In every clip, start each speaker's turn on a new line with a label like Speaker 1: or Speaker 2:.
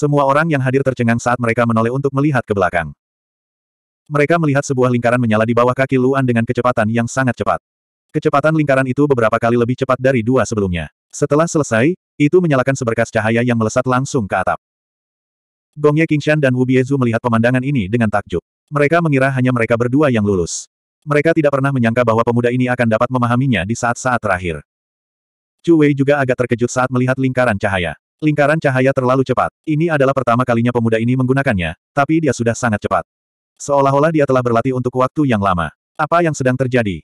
Speaker 1: Semua orang yang hadir tercengang saat mereka menoleh untuk melihat ke belakang. Mereka melihat sebuah lingkaran menyala di bawah kaki Luan dengan kecepatan yang sangat cepat. Kecepatan lingkaran itu beberapa kali lebih cepat dari dua sebelumnya. Setelah selesai, itu menyalakan seberkas cahaya yang melesat langsung ke atap. Gong Gongye Qingshan dan Wu Biezu melihat pemandangan ini dengan takjub. Mereka mengira hanya mereka berdua yang lulus. Mereka tidak pernah menyangka bahwa pemuda ini akan dapat memahaminya di saat-saat terakhir. Chu Wei juga agak terkejut saat melihat lingkaran cahaya. Lingkaran cahaya terlalu cepat. Ini adalah pertama kalinya pemuda ini menggunakannya, tapi dia sudah sangat cepat. Seolah-olah dia telah berlatih untuk waktu yang lama. Apa yang sedang terjadi?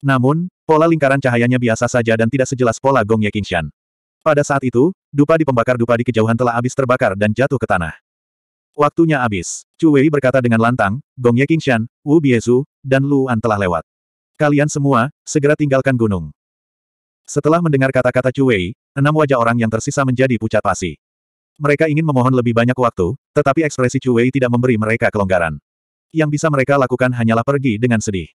Speaker 1: Namun, pola lingkaran cahayanya biasa saja dan tidak sejelas pola Gong Ye Qingshan. Pada saat itu, dupa di pembakar dupa di kejauhan telah habis terbakar dan jatuh ke tanah. Waktunya habis. Chu Wei berkata dengan lantang, Gong Ye Qingshan, Wu Biezu, dan Lu An telah lewat. Kalian semua, segera tinggalkan gunung. Setelah mendengar kata-kata Chu enam wajah orang yang tersisa menjadi pucat pasi. Mereka ingin memohon lebih banyak waktu, tetapi ekspresi Chu tidak memberi mereka kelonggaran. Yang bisa mereka lakukan hanyalah pergi dengan sedih.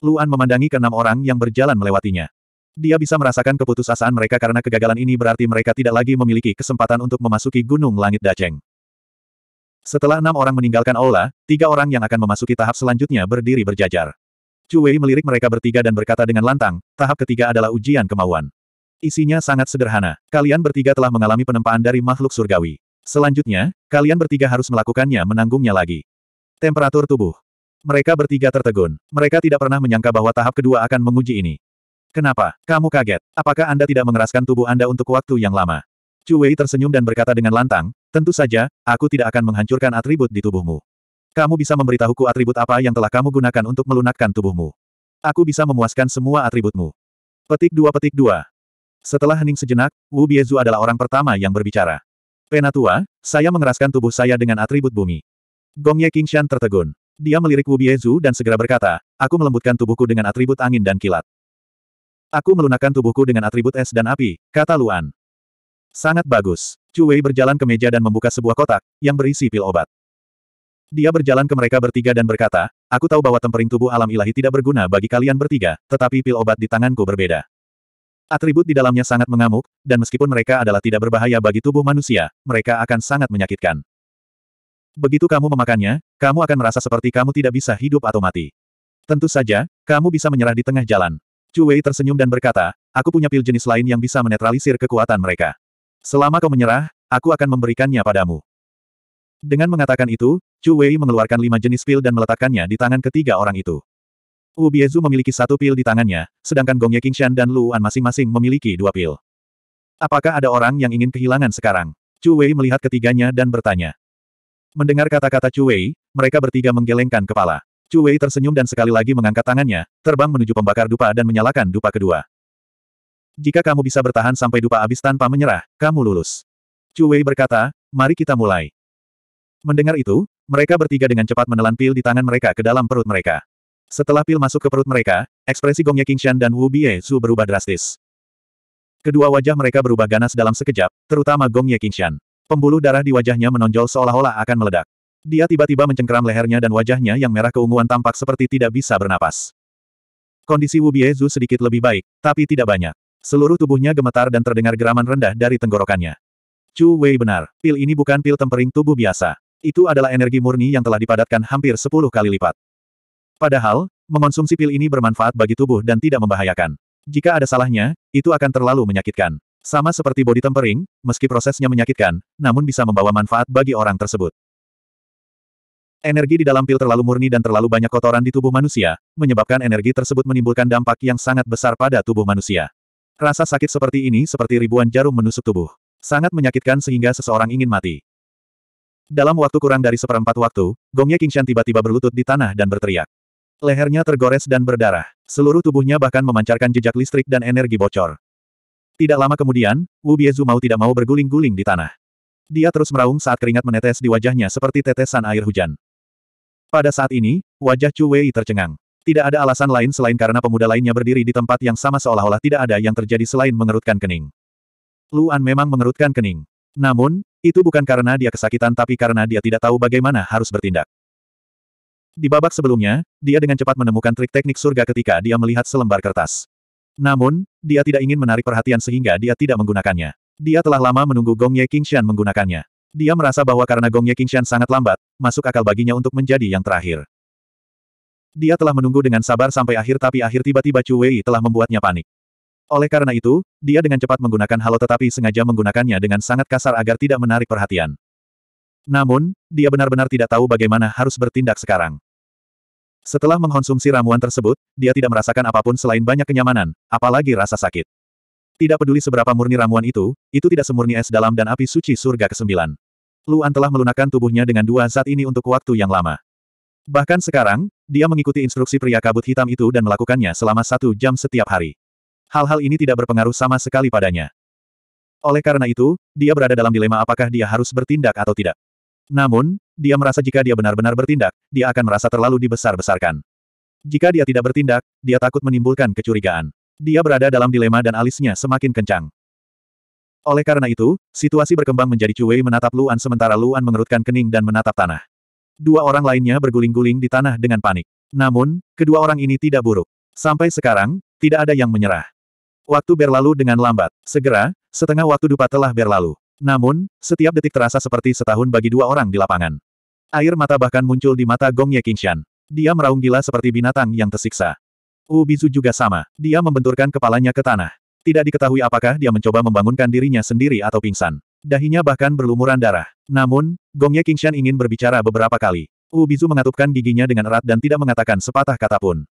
Speaker 1: Luan memandangi keenam orang yang berjalan melewatinya. Dia bisa merasakan keputusasaan mereka karena kegagalan ini berarti mereka tidak lagi memiliki kesempatan untuk memasuki Gunung Langit Daceng. Setelah enam orang meninggalkan aula, tiga orang yang akan memasuki tahap selanjutnya berdiri berjajar. Chu Wei melirik mereka bertiga dan berkata dengan lantang, tahap ketiga adalah ujian kemauan. Isinya sangat sederhana. Kalian bertiga telah mengalami penempaan dari makhluk surgawi. Selanjutnya, kalian bertiga harus melakukannya menanggungnya lagi. Temperatur tubuh. Mereka bertiga tertegun. Mereka tidak pernah menyangka bahwa tahap kedua akan menguji ini. Kenapa? Kamu kaget. Apakah Anda tidak mengeraskan tubuh Anda untuk waktu yang lama? Chu Wei tersenyum dan berkata dengan lantang, tentu saja, aku tidak akan menghancurkan atribut di tubuhmu. Kamu bisa memberitahuku atribut apa yang telah kamu gunakan untuk melunakkan tubuhmu. Aku bisa memuaskan semua atributmu. Petik dua petik dua. Setelah hening sejenak, Wu Biezu adalah orang pertama yang berbicara. Penatua, saya mengeraskan tubuh saya dengan atribut bumi. Gong Ye Qingshan tertegun. Dia melirik Wu Biezu dan segera berkata, aku melembutkan tubuhku dengan atribut angin dan kilat. Aku melunakkan tubuhku dengan atribut es dan api, kata Luan. Sangat bagus. Chu Wei berjalan ke meja dan membuka sebuah kotak, yang berisi pil obat. Dia berjalan ke mereka bertiga dan berkata, Aku tahu bahwa tempering tubuh alam ilahi tidak berguna bagi kalian bertiga, tetapi pil obat di tanganku berbeda. Atribut di dalamnya sangat mengamuk, dan meskipun mereka adalah tidak berbahaya bagi tubuh manusia, mereka akan sangat menyakitkan. Begitu kamu memakannya, kamu akan merasa seperti kamu tidak bisa hidup atau mati. Tentu saja, kamu bisa menyerah di tengah jalan. Cuwei tersenyum dan berkata, aku punya pil jenis lain yang bisa menetralisir kekuatan mereka. Selama kau menyerah, aku akan memberikannya padamu. Dengan mengatakan itu, Chu Wei mengeluarkan lima jenis pil dan meletakkannya di tangan ketiga orang itu. Wu Biezu memiliki satu pil di tangannya, sedangkan Gong Ye Qingshan dan Luan masing-masing memiliki dua pil. Apakah ada orang yang ingin kehilangan sekarang? Chu Wei melihat ketiganya dan bertanya. Mendengar kata-kata Chu Wei, mereka bertiga menggelengkan kepala. Chu Wei tersenyum dan sekali lagi mengangkat tangannya, terbang menuju pembakar dupa dan menyalakan dupa kedua. Jika kamu bisa bertahan sampai dupa habis tanpa menyerah, kamu lulus. Chu Wei berkata, mari kita mulai. Mendengar itu, mereka bertiga dengan cepat menelan pil di tangan mereka ke dalam perut mereka. Setelah pil masuk ke perut mereka, ekspresi Gongye Qingshan dan Wu Bie Su berubah drastis. Kedua wajah mereka berubah ganas dalam sekejap, terutama Gongye Qingshan. Pembuluh darah di wajahnya menonjol seolah-olah akan meledak. Dia tiba-tiba mencengkeram lehernya dan wajahnya yang merah keunguan tampak seperti tidak bisa bernapas. Kondisi Wu Bie Zu sedikit lebih baik, tapi tidak banyak. Seluruh tubuhnya gemetar dan terdengar geraman rendah dari tenggorokannya. Chu Wei benar, pil ini bukan pil tempering tubuh biasa. Itu adalah energi murni yang telah dipadatkan hampir 10 kali lipat. Padahal, mengonsumsi pil ini bermanfaat bagi tubuh dan tidak membahayakan. Jika ada salahnya, itu akan terlalu menyakitkan. Sama seperti body tempering, meski prosesnya menyakitkan, namun bisa membawa manfaat bagi orang tersebut. Energi di dalam pil terlalu murni dan terlalu banyak kotoran di tubuh manusia, menyebabkan energi tersebut menimbulkan dampak yang sangat besar pada tubuh manusia. Rasa sakit seperti ini seperti ribuan jarum menusuk tubuh. Sangat menyakitkan sehingga seseorang ingin mati. Dalam waktu kurang dari seperempat waktu, Gongye Qingshan tiba-tiba berlutut di tanah dan berteriak. Lehernya tergores dan berdarah. Seluruh tubuhnya bahkan memancarkan jejak listrik dan energi bocor. Tidak lama kemudian, Wu Biezu mau tidak mau berguling-guling di tanah. Dia terus meraung saat keringat menetes di wajahnya seperti tetesan air hujan. Pada saat ini, wajah Chu Wei tercengang. Tidak ada alasan lain selain karena pemuda lainnya berdiri di tempat yang sama seolah-olah tidak ada yang terjadi selain mengerutkan kening. Luan memang mengerutkan kening. Namun, itu bukan karena dia kesakitan tapi karena dia tidak tahu bagaimana harus bertindak. Di babak sebelumnya, dia dengan cepat menemukan trik teknik surga ketika dia melihat selembar kertas. Namun, dia tidak ingin menarik perhatian sehingga dia tidak menggunakannya. Dia telah lama menunggu Gong Ye Qingshan menggunakannya. Dia merasa bahwa karena Gong Ye Qingshan sangat lambat, masuk akal baginya untuk menjadi yang terakhir. Dia telah menunggu dengan sabar sampai akhir tapi akhir tiba-tiba Chu Wei telah membuatnya panik. Oleh karena itu, dia dengan cepat menggunakan halo tetapi sengaja menggunakannya dengan sangat kasar agar tidak menarik perhatian. Namun, dia benar-benar tidak tahu bagaimana harus bertindak sekarang. Setelah mengkonsumsi ramuan tersebut, dia tidak merasakan apapun selain banyak kenyamanan, apalagi rasa sakit. Tidak peduli seberapa murni ramuan itu, itu tidak semurni es dalam dan api suci surga ke-9. Luan telah melunakkan tubuhnya dengan dua zat ini untuk waktu yang lama. Bahkan sekarang, dia mengikuti instruksi pria kabut hitam itu dan melakukannya selama satu jam setiap hari hal-hal ini tidak berpengaruh sama sekali padanya. Oleh karena itu, dia berada dalam dilema apakah dia harus bertindak atau tidak. Namun, dia merasa jika dia benar-benar bertindak, dia akan merasa terlalu dibesar-besarkan. Jika dia tidak bertindak, dia takut menimbulkan kecurigaan. Dia berada dalam dilema dan alisnya semakin kencang. Oleh karena itu, situasi berkembang menjadi Cuwei menatap Luan sementara Luan mengerutkan kening dan menatap tanah. Dua orang lainnya berguling-guling di tanah dengan panik. Namun, kedua orang ini tidak buruk. Sampai sekarang, tidak ada yang menyerah. Waktu berlalu dengan lambat. Segera, setengah waktu dupa telah berlalu. Namun, setiap detik terasa seperti setahun bagi dua orang di lapangan. Air mata bahkan muncul di mata Gong Ye Qingshan. Dia meraung gila seperti binatang yang tersiksa. Wu Bizu juga sama. Dia membenturkan kepalanya ke tanah. Tidak diketahui apakah dia mencoba membangunkan dirinya sendiri atau pingsan. Dahinya bahkan berlumuran darah. Namun, Gong Ye Qingshan ingin berbicara beberapa kali. Wu Bizu mengatupkan giginya dengan erat dan tidak mengatakan sepatah kata pun.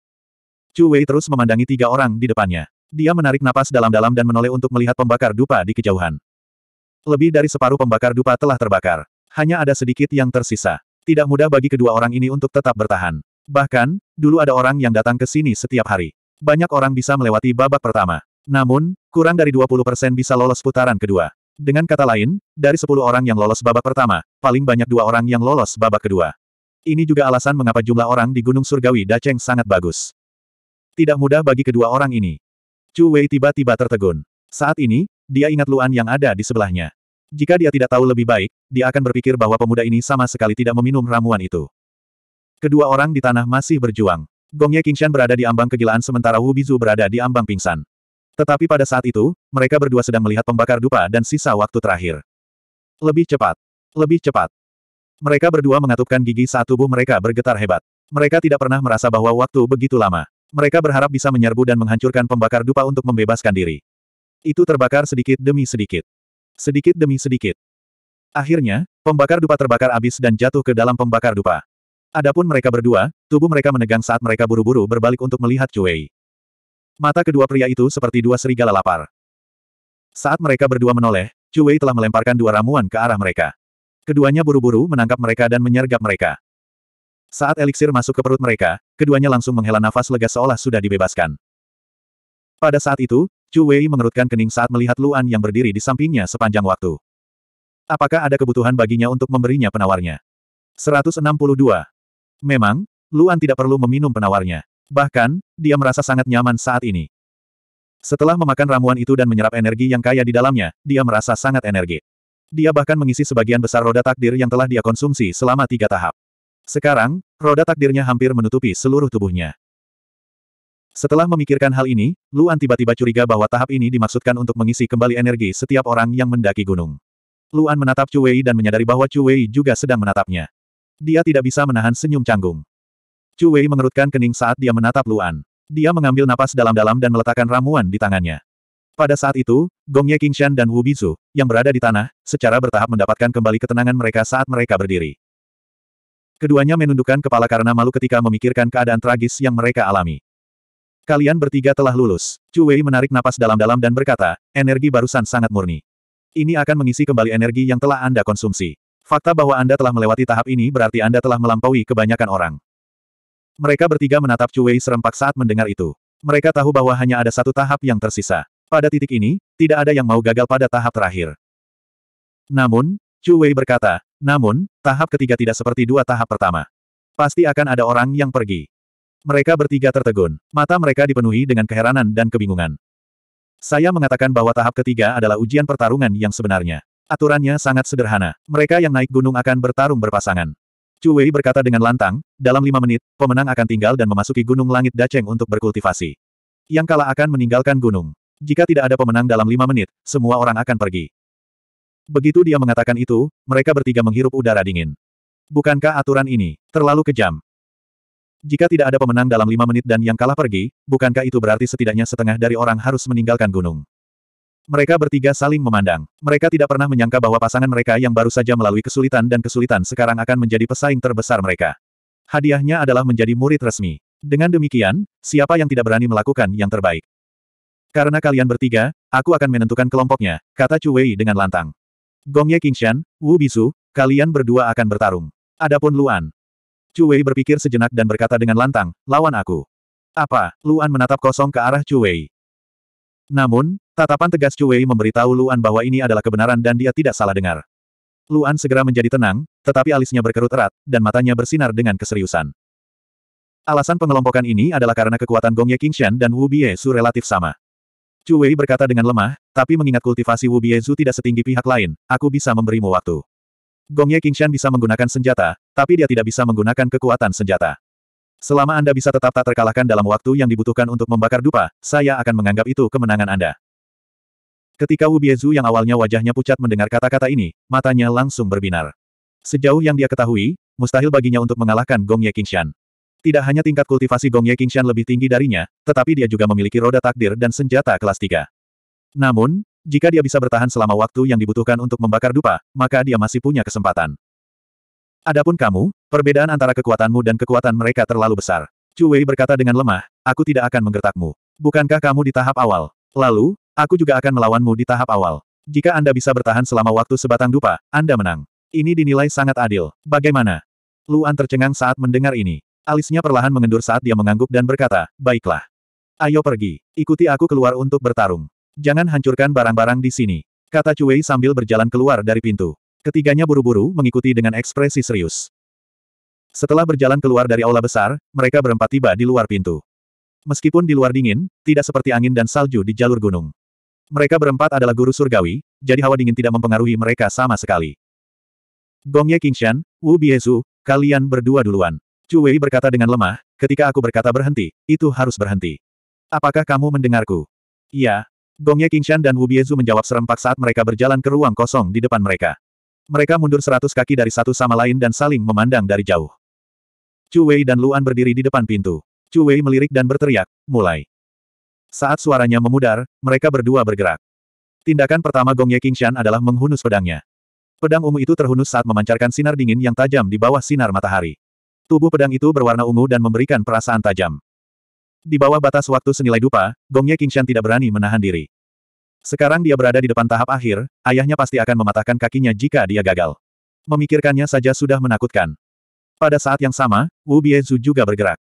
Speaker 1: Chu Wei terus memandangi tiga orang di depannya. Dia menarik napas dalam-dalam dan menoleh untuk melihat pembakar dupa di kejauhan. Lebih dari separuh pembakar dupa telah terbakar. Hanya ada sedikit yang tersisa. Tidak mudah bagi kedua orang ini untuk tetap bertahan. Bahkan, dulu ada orang yang datang ke sini setiap hari. Banyak orang bisa melewati babak pertama. Namun, kurang dari 20% bisa lolos putaran kedua. Dengan kata lain, dari 10 orang yang lolos babak pertama, paling banyak dua orang yang lolos babak kedua. Ini juga alasan mengapa jumlah orang di Gunung Surgawi Daceng sangat bagus. Tidak mudah bagi kedua orang ini. Chu Wei tiba-tiba tertegun. Saat ini, dia ingat Luan yang ada di sebelahnya. Jika dia tidak tahu lebih baik, dia akan berpikir bahwa pemuda ini sama sekali tidak meminum ramuan itu. Kedua orang di tanah masih berjuang. Gongye Qingshan berada di ambang kegilaan sementara Wu Bizu berada di ambang pingsan. Tetapi pada saat itu, mereka berdua sedang melihat pembakar dupa dan sisa waktu terakhir. Lebih cepat. Lebih cepat. Mereka berdua mengatupkan gigi saat tubuh mereka bergetar hebat. Mereka tidak pernah merasa bahwa waktu begitu lama. Mereka berharap bisa menyerbu dan menghancurkan pembakar dupa untuk membebaskan diri. Itu terbakar sedikit demi sedikit. Sedikit demi sedikit. Akhirnya, pembakar dupa terbakar abis dan jatuh ke dalam pembakar dupa. Adapun mereka berdua, tubuh mereka menegang saat mereka buru-buru berbalik untuk melihat Cuei. Mata kedua pria itu seperti dua serigala lapar. Saat mereka berdua menoleh, Cuei telah melemparkan dua ramuan ke arah mereka. Keduanya buru-buru menangkap mereka dan menyergap mereka. Saat eliksir masuk ke perut mereka, keduanya langsung menghela nafas lega seolah sudah dibebaskan. Pada saat itu, Chu Wei mengerutkan kening saat melihat Luan yang berdiri di sampingnya sepanjang waktu. Apakah ada kebutuhan baginya untuk memberinya penawarnya? 162. Memang, Luan tidak perlu meminum penawarnya. Bahkan, dia merasa sangat nyaman saat ini. Setelah memakan ramuan itu dan menyerap energi yang kaya di dalamnya, dia merasa sangat energi. Dia bahkan mengisi sebagian besar roda takdir yang telah dia konsumsi selama tiga tahap. Sekarang, roda takdirnya hampir menutupi seluruh tubuhnya. Setelah memikirkan hal ini, Luan tiba-tiba curiga bahwa tahap ini dimaksudkan untuk mengisi kembali energi setiap orang yang mendaki gunung. Luan menatap Wei dan menyadari bahwa Wei juga sedang menatapnya. Dia tidak bisa menahan senyum canggung. Wei mengerutkan kening saat dia menatap Luan. Dia mengambil napas dalam-dalam dan meletakkan ramuan di tangannya. Pada saat itu, Gongye Qingshan dan Wu Bizu, yang berada di tanah, secara bertahap mendapatkan kembali ketenangan mereka saat mereka berdiri. Keduanya menundukkan kepala karena malu ketika memikirkan keadaan tragis yang mereka alami. Kalian bertiga telah lulus. Chu Wei menarik napas dalam-dalam dan berkata, energi barusan sangat murni. Ini akan mengisi kembali energi yang telah Anda konsumsi. Fakta bahwa Anda telah melewati tahap ini berarti Anda telah melampaui kebanyakan orang. Mereka bertiga menatap Chu Wei serempak saat mendengar itu. Mereka tahu bahwa hanya ada satu tahap yang tersisa. Pada titik ini, tidak ada yang mau gagal pada tahap terakhir. Namun, Chu Wei berkata, namun, tahap ketiga tidak seperti dua tahap pertama. Pasti akan ada orang yang pergi. Mereka bertiga tertegun. Mata mereka dipenuhi dengan keheranan dan kebingungan. Saya mengatakan bahwa tahap ketiga adalah ujian pertarungan yang sebenarnya. Aturannya sangat sederhana. Mereka yang naik gunung akan bertarung berpasangan. Chu Wei berkata dengan lantang, dalam lima menit, pemenang akan tinggal dan memasuki gunung langit Daceng untuk berkultivasi. Yang kalah akan meninggalkan gunung. Jika tidak ada pemenang dalam lima menit, semua orang akan pergi. Begitu dia mengatakan itu, mereka bertiga menghirup udara dingin. Bukankah aturan ini terlalu kejam? Jika tidak ada pemenang dalam lima menit dan yang kalah pergi, bukankah itu berarti setidaknya setengah dari orang harus meninggalkan gunung? Mereka bertiga saling memandang. Mereka tidak pernah menyangka bahwa pasangan mereka yang baru saja melalui kesulitan dan kesulitan sekarang akan menjadi pesaing terbesar mereka. Hadiahnya adalah menjadi murid resmi. Dengan demikian, siapa yang tidak berani melakukan yang terbaik? Karena kalian bertiga, aku akan menentukan kelompoknya, kata Chu Wei dengan lantang. Gongye Qingshan, Wu Bisu, kalian berdua akan bertarung. Adapun Luan. Wei berpikir sejenak dan berkata dengan lantang, lawan aku. Apa? Luan menatap kosong ke arah Wei. Namun, tatapan tegas Wei memberitahu Luan bahwa ini adalah kebenaran dan dia tidak salah dengar. Luan segera menjadi tenang, tetapi alisnya berkerut erat, dan matanya bersinar dengan keseriusan. Alasan pengelompokan ini adalah karena kekuatan Gongye Qingshan dan Wu Bie Su relatif sama. Chu Wei berkata dengan lemah, tapi mengingat kultivasi Wu Biezu tidak setinggi pihak lain, aku bisa memberimu waktu. Gong Ye Qingshan bisa menggunakan senjata, tapi dia tidak bisa menggunakan kekuatan senjata. Selama Anda bisa tetap tak terkalahkan dalam waktu yang dibutuhkan untuk membakar dupa, saya akan menganggap itu kemenangan Anda. Ketika Wu Biezu yang awalnya wajahnya pucat mendengar kata-kata ini, matanya langsung berbinar. Sejauh yang dia ketahui, mustahil baginya untuk mengalahkan Gong Ye Qingshan. Tidak hanya tingkat kultivasi Gongye Qingshan lebih tinggi darinya, tetapi dia juga memiliki roda takdir dan senjata kelas 3. Namun, jika dia bisa bertahan selama waktu yang dibutuhkan untuk membakar dupa, maka dia masih punya kesempatan. Adapun kamu, perbedaan antara kekuatanmu dan kekuatan mereka terlalu besar. Chu Wei berkata dengan lemah, aku tidak akan menggertakmu. Bukankah kamu di tahap awal? Lalu, aku juga akan melawanmu di tahap awal. Jika Anda bisa bertahan selama waktu sebatang dupa, Anda menang. Ini dinilai sangat adil. Bagaimana? Luan tercengang saat mendengar ini. Alisnya perlahan mengendur saat dia mengangguk dan berkata, baiklah. Ayo pergi. Ikuti aku keluar untuk bertarung. Jangan hancurkan barang-barang di sini. Kata Cuei sambil berjalan keluar dari pintu. Ketiganya buru-buru mengikuti dengan ekspresi serius. Setelah berjalan keluar dari aula besar, mereka berempat tiba di luar pintu. Meskipun di luar dingin, tidak seperti angin dan salju di jalur gunung. Mereka berempat adalah guru surgawi, jadi hawa dingin tidak mempengaruhi mereka sama sekali. Gong Ye Qingshan, Wu Biezu, kalian berdua duluan. Chu Wei berkata dengan lemah, ketika aku berkata berhenti, itu harus berhenti. Apakah kamu mendengarku? Iya. Gongye Qingshan dan Wu Biezu menjawab serempak saat mereka berjalan ke ruang kosong di depan mereka. Mereka mundur seratus kaki dari satu sama lain dan saling memandang dari jauh. Chu Wei dan Luan berdiri di depan pintu. Chu Wei melirik dan berteriak, mulai. Saat suaranya memudar, mereka berdua bergerak. Tindakan pertama Gong Gongye Qingshan adalah menghunus pedangnya. Pedang ungu itu terhunus saat memancarkan sinar dingin yang tajam di bawah sinar matahari. Tubuh pedang itu berwarna ungu dan memberikan perasaan tajam. Di bawah batas waktu senilai dupa, Gongye Qingshan tidak berani menahan diri. Sekarang dia berada di depan tahap akhir, ayahnya pasti akan mematahkan kakinya jika dia gagal. Memikirkannya saja sudah menakutkan. Pada saat yang sama, Wu Biezu juga bergerak.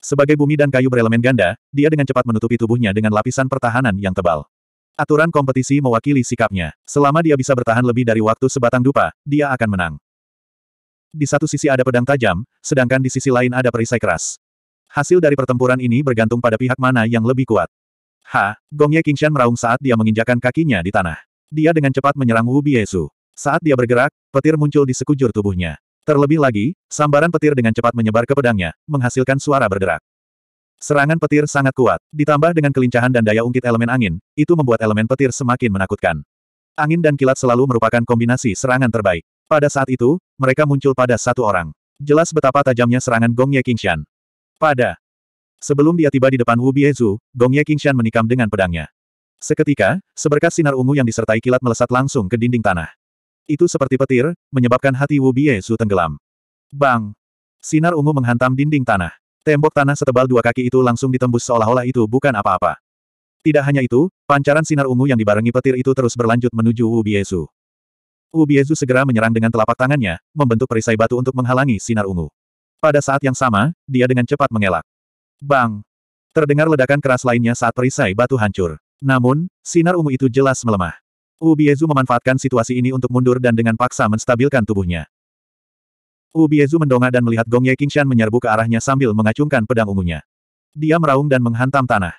Speaker 1: Sebagai bumi dan kayu berelemen ganda, dia dengan cepat menutupi tubuhnya dengan lapisan pertahanan yang tebal. Aturan kompetisi mewakili sikapnya. Selama dia bisa bertahan lebih dari waktu sebatang dupa, dia akan menang. Di satu sisi ada pedang tajam, sedangkan di sisi lain ada perisai keras. Hasil dari pertempuran ini bergantung pada pihak mana yang lebih kuat. Ha, Gongye Qingshan meraung saat dia menginjakan kakinya di tanah. Dia dengan cepat menyerang Wu Biesu. Saat dia bergerak, petir muncul di sekujur tubuhnya. Terlebih lagi, sambaran petir dengan cepat menyebar ke pedangnya, menghasilkan suara berderak. Serangan petir sangat kuat, ditambah dengan kelincahan dan daya ungkit elemen angin, itu membuat elemen petir semakin menakutkan. Angin dan kilat selalu merupakan kombinasi serangan terbaik. Pada saat itu, mereka muncul pada satu orang. Jelas betapa tajamnya serangan Gong Ye Qingshan. Pada sebelum dia tiba di depan Wu Biezu, Gong Ye Qingshan menikam dengan pedangnya. Seketika, seberkas sinar ungu yang disertai kilat melesat langsung ke dinding tanah. Itu seperti petir, menyebabkan hati Wu Biezu tenggelam. Bang! Sinar ungu menghantam dinding tanah. Tembok tanah setebal dua kaki itu langsung ditembus seolah-olah itu bukan apa-apa. Tidak hanya itu, pancaran sinar ungu yang dibarengi petir itu terus berlanjut menuju Wu Biezu. Ubiezu segera menyerang dengan telapak tangannya, membentuk perisai batu untuk menghalangi sinar ungu. Pada saat yang sama, dia dengan cepat mengelak. Bang! Terdengar ledakan keras lainnya saat perisai batu hancur. Namun, sinar ungu itu jelas melemah. Ubiezu memanfaatkan situasi ini untuk mundur dan dengan paksa menstabilkan tubuhnya. Ubiezu mendongak dan melihat Gong Ye Qingshan menyerbu ke arahnya sambil mengacungkan pedang ungunya. Dia meraung dan menghantam tanah.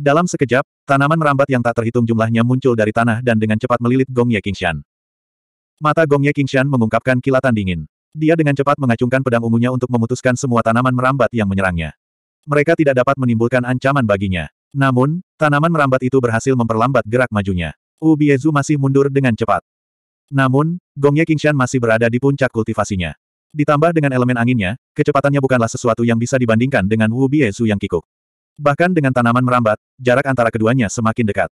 Speaker 1: Dalam sekejap, tanaman merambat yang tak terhitung jumlahnya muncul dari tanah dan dengan cepat melilit Gong Ye Qingshan. Mata Gongye Qingshan mengungkapkan kilatan dingin. Dia dengan cepat mengacungkan pedang ungunya untuk memutuskan semua tanaman merambat yang menyerangnya. Mereka tidak dapat menimbulkan ancaman baginya. Namun, tanaman merambat itu berhasil memperlambat gerak majunya. Wu Biezu masih mundur dengan cepat. Namun, Gongye Qingshan masih berada di puncak kultivasinya. Ditambah dengan elemen anginnya, kecepatannya bukanlah sesuatu yang bisa dibandingkan dengan Wu Biezu yang kikuk. Bahkan dengan tanaman merambat, jarak antara keduanya semakin dekat.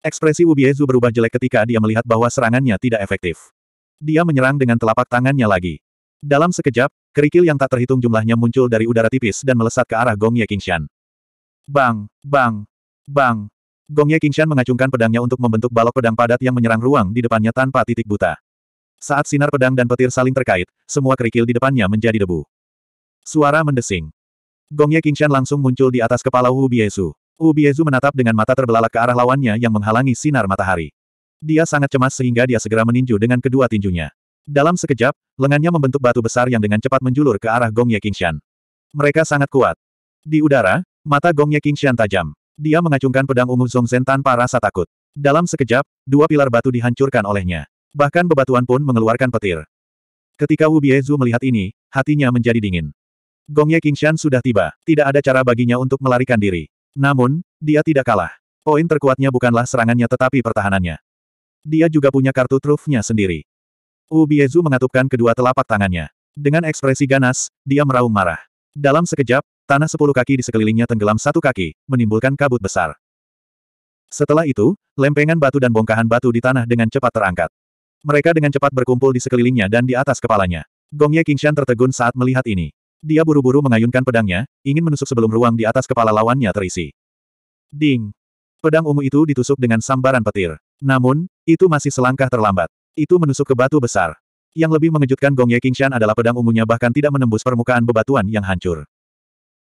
Speaker 1: Ekspresi Wubiezu berubah jelek ketika dia melihat bahwa serangannya tidak efektif. Dia menyerang dengan telapak tangannya lagi. Dalam sekejap, kerikil yang tak terhitung jumlahnya muncul dari udara tipis dan melesat ke arah Gong Ye Qingshan. Bang, bang, bang. Gong Ye Qingshan mengacungkan pedangnya untuk membentuk balok pedang padat yang menyerang ruang di depannya tanpa titik buta. Saat sinar pedang dan petir saling terkait, semua kerikil di depannya menjadi debu. Suara mendesing. Gong Ye Qingshan langsung muncul di atas kepala Wu Biesu. Ubiezu menatap dengan mata terbelalak ke arah lawannya yang menghalangi sinar matahari. Dia sangat cemas sehingga dia segera meninju dengan kedua tinjunya. Dalam sekejap, lengannya membentuk batu besar yang dengan cepat menjulur ke arah Gong Ye Qingshan. Mereka sangat kuat. Di udara, mata Gong Ye Qingshan tajam. Dia mengacungkan pedang ungu Zongzhen tanpa rasa takut. Dalam sekejap, dua pilar batu dihancurkan olehnya. Bahkan bebatuan pun mengeluarkan petir. Ketika Wu Biezu melihat ini, hatinya menjadi dingin. Gong Ye Qingshan sudah tiba. Tidak ada cara baginya untuk melarikan diri. Namun, dia tidak kalah. Poin terkuatnya bukanlah serangannya tetapi pertahanannya. Dia juga punya kartu trufnya sendiri. Ubiezu mengatupkan kedua telapak tangannya. Dengan ekspresi ganas, dia meraung marah. Dalam sekejap, tanah sepuluh kaki di sekelilingnya tenggelam satu kaki, menimbulkan kabut besar. Setelah itu, lempengan batu dan bongkahan batu di tanah dengan cepat terangkat. Mereka dengan cepat berkumpul di sekelilingnya dan di atas kepalanya. Gongye Qingshan tertegun saat melihat ini. Dia buru-buru mengayunkan pedangnya, ingin menusuk sebelum ruang di atas kepala lawannya terisi. Ding! Pedang ungu itu ditusuk dengan sambaran petir. Namun, itu masih selangkah terlambat. Itu menusuk ke batu besar. Yang lebih mengejutkan Gong Ye Qingshan adalah pedang ungunya bahkan tidak menembus permukaan bebatuan yang hancur.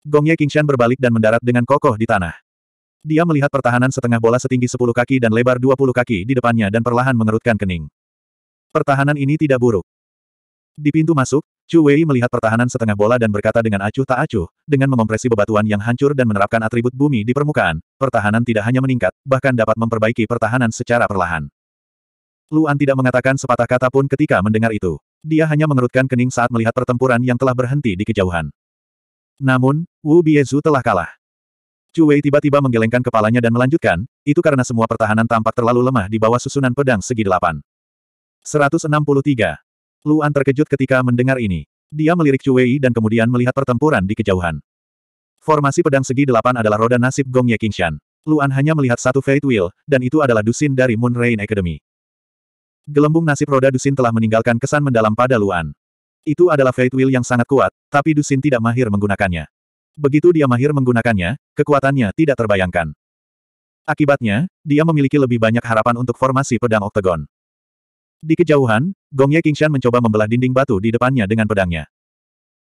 Speaker 1: Gong Ye Qingshan berbalik dan mendarat dengan kokoh di tanah. Dia melihat pertahanan setengah bola setinggi 10 kaki dan lebar 20 kaki di depannya dan perlahan mengerutkan kening. Pertahanan ini tidak buruk. Di pintu masuk, Chu Wei melihat pertahanan setengah bola dan berkata dengan acuh tak acuh, dengan mengompresi bebatuan yang hancur dan menerapkan atribut bumi di permukaan, pertahanan tidak hanya meningkat, bahkan dapat memperbaiki pertahanan secara perlahan. Luan tidak mengatakan sepatah kata pun ketika mendengar itu. Dia hanya mengerutkan kening saat melihat pertempuran yang telah berhenti di kejauhan. Namun, Wu Biezu telah kalah. Chu Wei tiba-tiba menggelengkan kepalanya dan melanjutkan, itu karena semua pertahanan tampak terlalu lemah di bawah susunan pedang segi delapan. 163. Luan terkejut ketika mendengar ini. Dia melirik Wei dan kemudian melihat pertempuran di kejauhan. Formasi pedang segi delapan adalah roda nasib Gong Ye Qingshan. Luan hanya melihat satu Fate Wheel, dan itu adalah Dusin dari Moon Rain Academy. Gelembung nasib roda Dusin telah meninggalkan kesan mendalam pada Luan. Itu adalah Fate Wheel yang sangat kuat, tapi Dusin tidak mahir menggunakannya. Begitu dia mahir menggunakannya, kekuatannya tidak terbayangkan. Akibatnya, dia memiliki lebih banyak harapan untuk formasi pedang oktagon. Di kejauhan, Gongye Qingshan mencoba membelah dinding batu di depannya dengan pedangnya.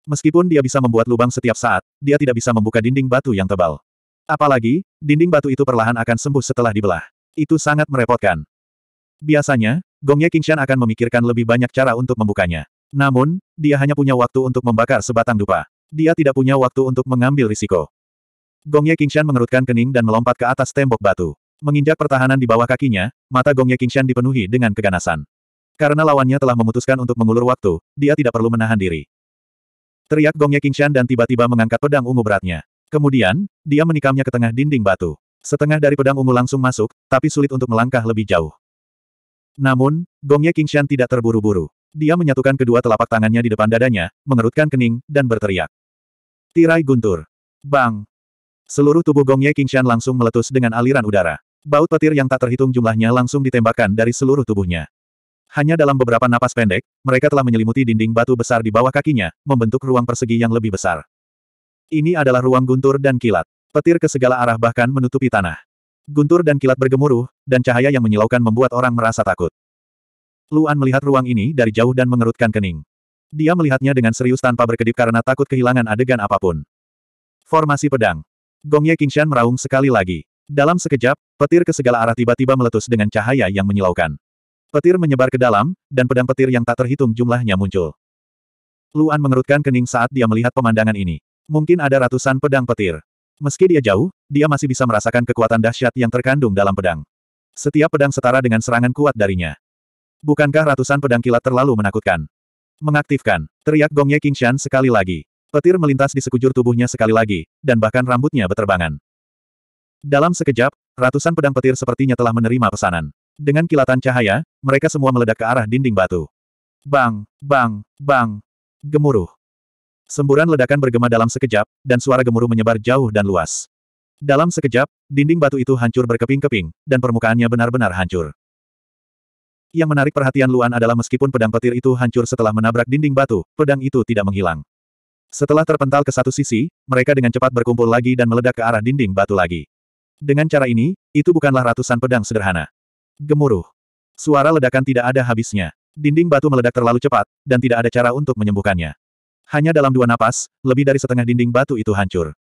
Speaker 1: Meskipun dia bisa membuat lubang setiap saat, dia tidak bisa membuka dinding batu yang tebal. Apalagi, dinding batu itu perlahan akan sembuh setelah dibelah. Itu sangat merepotkan. Biasanya, Gongye Qingshan akan memikirkan lebih banyak cara untuk membukanya. Namun, dia hanya punya waktu untuk membakar sebatang dupa. Dia tidak punya waktu untuk mengambil risiko. Gongye Qingshan mengerutkan kening dan melompat ke atas tembok batu. Menginjak pertahanan di bawah kakinya, mata Gongye Qingshan dipenuhi dengan keganasan. Karena lawannya telah memutuskan untuk mengulur waktu, dia tidak perlu menahan diri. Teriak gongnya Qingshan dan tiba-tiba mengangkat pedang ungu beratnya. Kemudian, dia menikamnya ke tengah dinding batu. Setengah dari pedang ungu langsung masuk, tapi sulit untuk melangkah lebih jauh. Namun, gongnya Qingshan tidak terburu-buru. Dia menyatukan kedua telapak tangannya di depan dadanya, mengerutkan kening, dan berteriak. Tirai guntur. Bang! Seluruh tubuh gongnya Qingshan langsung meletus dengan aliran udara. Baut petir yang tak terhitung jumlahnya langsung ditembakkan dari seluruh tubuhnya. Hanya dalam beberapa napas pendek, mereka telah menyelimuti dinding batu besar di bawah kakinya, membentuk ruang persegi yang lebih besar. Ini adalah ruang guntur dan kilat. Petir ke segala arah bahkan menutupi tanah. Guntur dan kilat bergemuruh, dan cahaya yang menyilaukan membuat orang merasa takut. Luan melihat ruang ini dari jauh dan mengerutkan kening. Dia melihatnya dengan serius tanpa berkedip karena takut kehilangan adegan apapun. Formasi pedang. Gongye Qingshan meraung sekali lagi. Dalam sekejap, petir ke segala arah tiba-tiba meletus dengan cahaya yang menyilaukan. Petir menyebar ke dalam, dan pedang petir yang tak terhitung jumlahnya muncul. Luan mengerutkan kening saat dia melihat pemandangan ini. Mungkin ada ratusan pedang petir. Meski dia jauh, dia masih bisa merasakan kekuatan dahsyat yang terkandung dalam pedang. Setiap pedang setara dengan serangan kuat darinya. Bukankah ratusan pedang kilat terlalu menakutkan? Mengaktifkan, teriak gongnya Qingshan sekali lagi. Petir melintas di sekujur tubuhnya sekali lagi, dan bahkan rambutnya beterbangan. Dalam sekejap, ratusan pedang petir sepertinya telah menerima pesanan. Dengan kilatan cahaya, mereka semua meledak ke arah dinding batu. Bang, bang, bang. Gemuruh. Semburan ledakan bergema dalam sekejap, dan suara gemuruh menyebar jauh dan luas. Dalam sekejap, dinding batu itu hancur berkeping-keping, dan permukaannya benar-benar hancur. Yang menarik perhatian Luan adalah meskipun pedang petir itu hancur setelah menabrak dinding batu, pedang itu tidak menghilang. Setelah terpental ke satu sisi, mereka dengan cepat berkumpul lagi dan meledak ke arah dinding batu lagi. Dengan cara ini, itu bukanlah ratusan pedang sederhana. Gemuruh. Suara ledakan tidak ada habisnya. Dinding batu meledak terlalu cepat, dan tidak ada cara untuk menyembuhkannya. Hanya dalam dua napas, lebih dari setengah dinding batu itu hancur.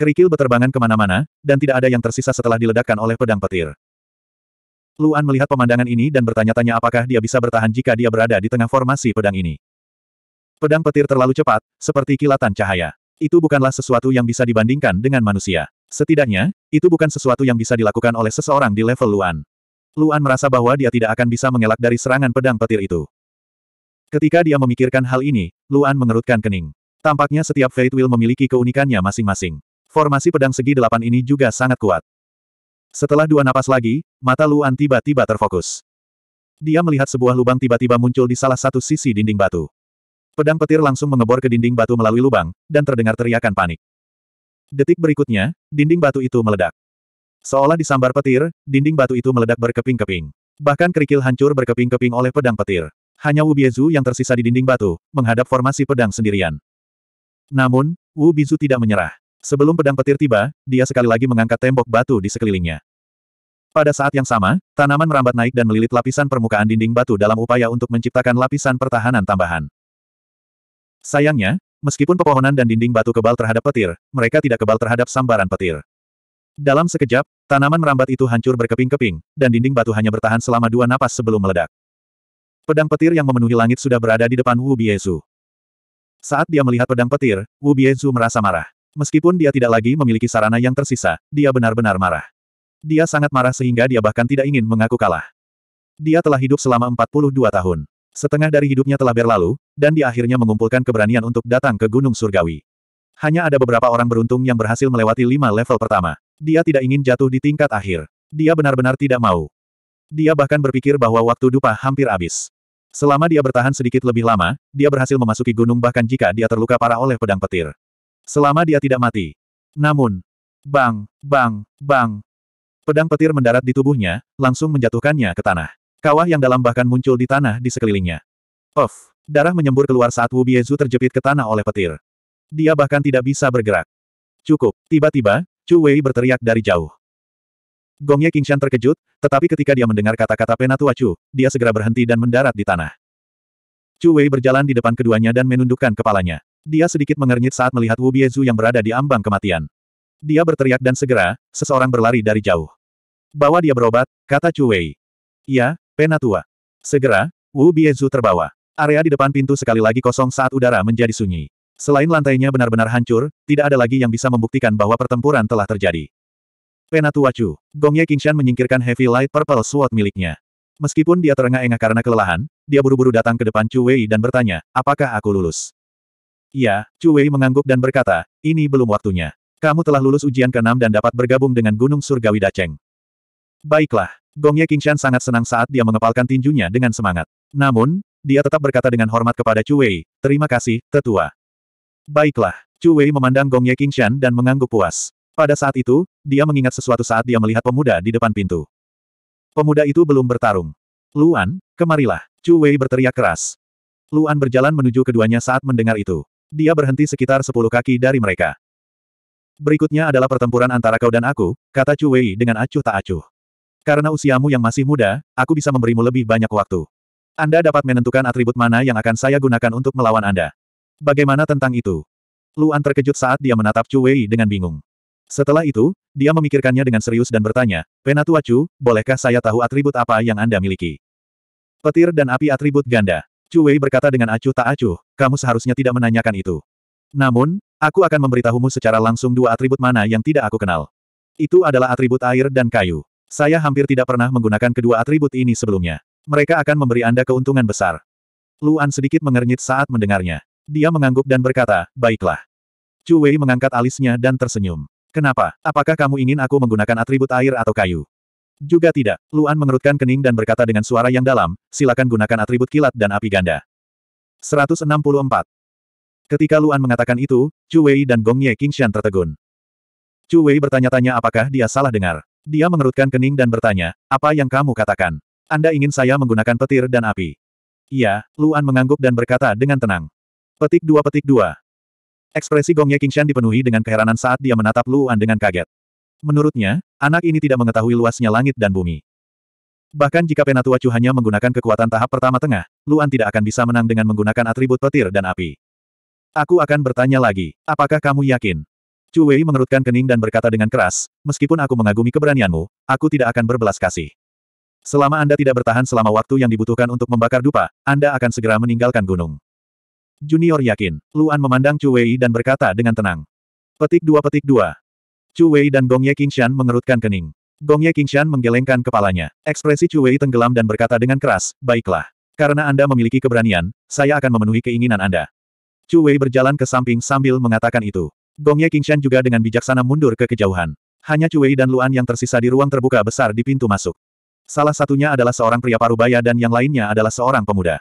Speaker 1: Kerikil beterbangan kemana-mana, dan tidak ada yang tersisa setelah diledakkan oleh pedang petir. Luan melihat pemandangan ini dan bertanya-tanya apakah dia bisa bertahan jika dia berada di tengah formasi pedang ini. Pedang petir terlalu cepat, seperti kilatan cahaya. Itu bukanlah sesuatu yang bisa dibandingkan dengan manusia. Setidaknya, itu bukan sesuatu yang bisa dilakukan oleh seseorang di level Luan. Luan merasa bahwa dia tidak akan bisa mengelak dari serangan pedang petir itu. Ketika dia memikirkan hal ini, Luan mengerutkan kening. Tampaknya setiap Fate Will memiliki keunikannya masing-masing. Formasi pedang segi delapan ini juga sangat kuat. Setelah dua napas lagi, mata Luan tiba-tiba terfokus. Dia melihat sebuah lubang tiba-tiba muncul di salah satu sisi dinding batu. Pedang petir langsung mengebor ke dinding batu melalui lubang, dan terdengar teriakan panik. Detik berikutnya, dinding batu itu meledak. Seolah disambar petir, dinding batu itu meledak berkeping-keping. Bahkan kerikil hancur berkeping-keping oleh pedang petir. Hanya Wu Biezu yang tersisa di dinding batu, menghadap formasi pedang sendirian. Namun, Wu Biezu tidak menyerah. Sebelum pedang petir tiba, dia sekali lagi mengangkat tembok batu di sekelilingnya. Pada saat yang sama, tanaman merambat naik dan melilit lapisan permukaan dinding batu dalam upaya untuk menciptakan lapisan pertahanan tambahan. Sayangnya, meskipun pepohonan dan dinding batu kebal terhadap petir, mereka tidak kebal terhadap sambaran petir. Dalam sekejap, tanaman merambat itu hancur berkeping-keping, dan dinding batu hanya bertahan selama dua napas sebelum meledak. Pedang petir yang memenuhi langit sudah berada di depan Wu Biezu. Saat dia melihat pedang petir, Wu Biezu merasa marah. Meskipun dia tidak lagi memiliki sarana yang tersisa, dia benar-benar marah. Dia sangat marah sehingga dia bahkan tidak ingin mengaku kalah. Dia telah hidup selama 42 tahun. Setengah dari hidupnya telah berlalu, dan dia akhirnya mengumpulkan keberanian untuk datang ke Gunung Surgawi. Hanya ada beberapa orang beruntung yang berhasil melewati lima level pertama. Dia tidak ingin jatuh di tingkat akhir. Dia benar-benar tidak mau. Dia bahkan berpikir bahwa waktu dupa hampir habis. Selama dia bertahan sedikit lebih lama, dia berhasil memasuki gunung bahkan jika dia terluka parah oleh pedang petir. Selama dia tidak mati. Namun, bang, bang, bang. Pedang petir mendarat di tubuhnya, langsung menjatuhkannya ke tanah. Kawah yang dalam bahkan muncul di tanah di sekelilingnya. Of, darah menyembur keluar saat Wu Biezu terjepit ke tanah oleh petir. Dia bahkan tidak bisa bergerak. Cukup, tiba-tiba, Chu Wei berteriak dari jauh. Ye Qingshan terkejut, tetapi ketika dia mendengar kata-kata penatua Chu, dia segera berhenti dan mendarat di tanah. Chu Wei berjalan di depan keduanya dan menundukkan kepalanya. Dia sedikit mengernyit saat melihat Wu Biezu yang berada di ambang kematian. Dia berteriak dan segera, seseorang berlari dari jauh. Bawa dia berobat, kata Chu Wei. Ya, penatua. Segera, Wu Biezu terbawa. Area di depan pintu sekali lagi kosong saat udara menjadi sunyi. Selain lantainya benar-benar hancur, tidak ada lagi yang bisa membuktikan bahwa pertempuran telah terjadi. Penatua Chu, Gongye Qingshan menyingkirkan Heavy Light Purple Sword miliknya. Meskipun dia terengah-engah karena kelelahan, dia buru-buru datang ke depan Chu Wei dan bertanya, apakah aku lulus? "Ya," Chu Wei mengangguk dan berkata, ini belum waktunya. Kamu telah lulus ujian ke-6 dan dapat bergabung dengan Gunung Surgawi Daceng. Baiklah, Gongye Qingshan sangat senang saat dia mengepalkan tinjunya dengan semangat. Namun, dia tetap berkata dengan hormat kepada Chu Wei, terima kasih, tetua. Baiklah, Chu Wei memandang Gong Ye Qingshan dan mengangguk puas. Pada saat itu, dia mengingat sesuatu saat dia melihat pemuda di depan pintu. Pemuda itu belum bertarung. Luan, kemarilah. Chu Wei berteriak keras. Luan berjalan menuju keduanya saat mendengar itu. Dia berhenti sekitar sepuluh kaki dari mereka. Berikutnya adalah pertempuran antara kau dan aku, kata Chu Wei dengan acuh tak acuh. Karena usiamu yang masih muda, aku bisa memberimu lebih banyak waktu. Anda dapat menentukan atribut mana yang akan saya gunakan untuk melawan Anda. Bagaimana tentang itu? Luan terkejut saat dia menatap Chu Wei dengan bingung. Setelah itu, dia memikirkannya dengan serius dan bertanya, Penatua Chu, bolehkah saya tahu atribut apa yang Anda miliki? Petir dan api atribut ganda. Chu Wei berkata dengan acuh tak acuh, kamu seharusnya tidak menanyakan itu. Namun, aku akan memberitahumu secara langsung dua atribut mana yang tidak aku kenal. Itu adalah atribut air dan kayu. Saya hampir tidak pernah menggunakan kedua atribut ini sebelumnya. Mereka akan memberi Anda keuntungan besar. Luan sedikit mengernyit saat mendengarnya. Dia mengangguk dan berkata, baiklah. Chu Wei mengangkat alisnya dan tersenyum. Kenapa? Apakah kamu ingin aku menggunakan atribut air atau kayu? Juga tidak. Luan mengerutkan kening dan berkata dengan suara yang dalam, silakan gunakan atribut kilat dan api ganda. 164. Ketika Luan mengatakan itu, Chu Wei dan Gong Ye Qingshan tertegun. Chu Wei bertanya-tanya apakah dia salah dengar. Dia mengerutkan kening dan bertanya, apa yang kamu katakan? Anda ingin saya menggunakan petir dan api?
Speaker 2: Iya, Luan
Speaker 1: mengangguk dan berkata dengan tenang. Petik dua petik dua. Ekspresi gongnya Qingshan dipenuhi dengan keheranan saat dia menatap Luan dengan kaget. Menurutnya, anak ini tidak mengetahui luasnya langit dan bumi. Bahkan jika Penatua Chu hanya menggunakan kekuatan tahap pertama tengah, Luan tidak akan bisa menang dengan menggunakan atribut petir dan api. Aku akan bertanya lagi, apakah kamu yakin? Chu Wei mengerutkan kening dan berkata dengan keras, meskipun aku mengagumi keberanianmu, aku tidak akan berbelas kasih. Selama Anda tidak bertahan selama waktu yang dibutuhkan untuk membakar dupa, Anda akan segera meninggalkan gunung. Junior yakin. Luan memandang Chu Wei dan berkata dengan tenang. Petik dua petik dua. Chu Wei dan Gong Ye Qingshan mengerutkan kening. Gong Ye Qingshan menggelengkan kepalanya. Ekspresi Chu Wei tenggelam dan berkata dengan keras, baiklah. Karena Anda memiliki keberanian, saya akan memenuhi keinginan Anda. Chu Wei berjalan ke samping sambil mengatakan itu. Gong Ye Qingshan juga dengan bijaksana mundur ke kejauhan. Hanya Chu Wei dan Luan yang tersisa di ruang terbuka besar di pintu masuk. Salah satunya adalah seorang pria parubaya dan yang lainnya adalah seorang pemuda.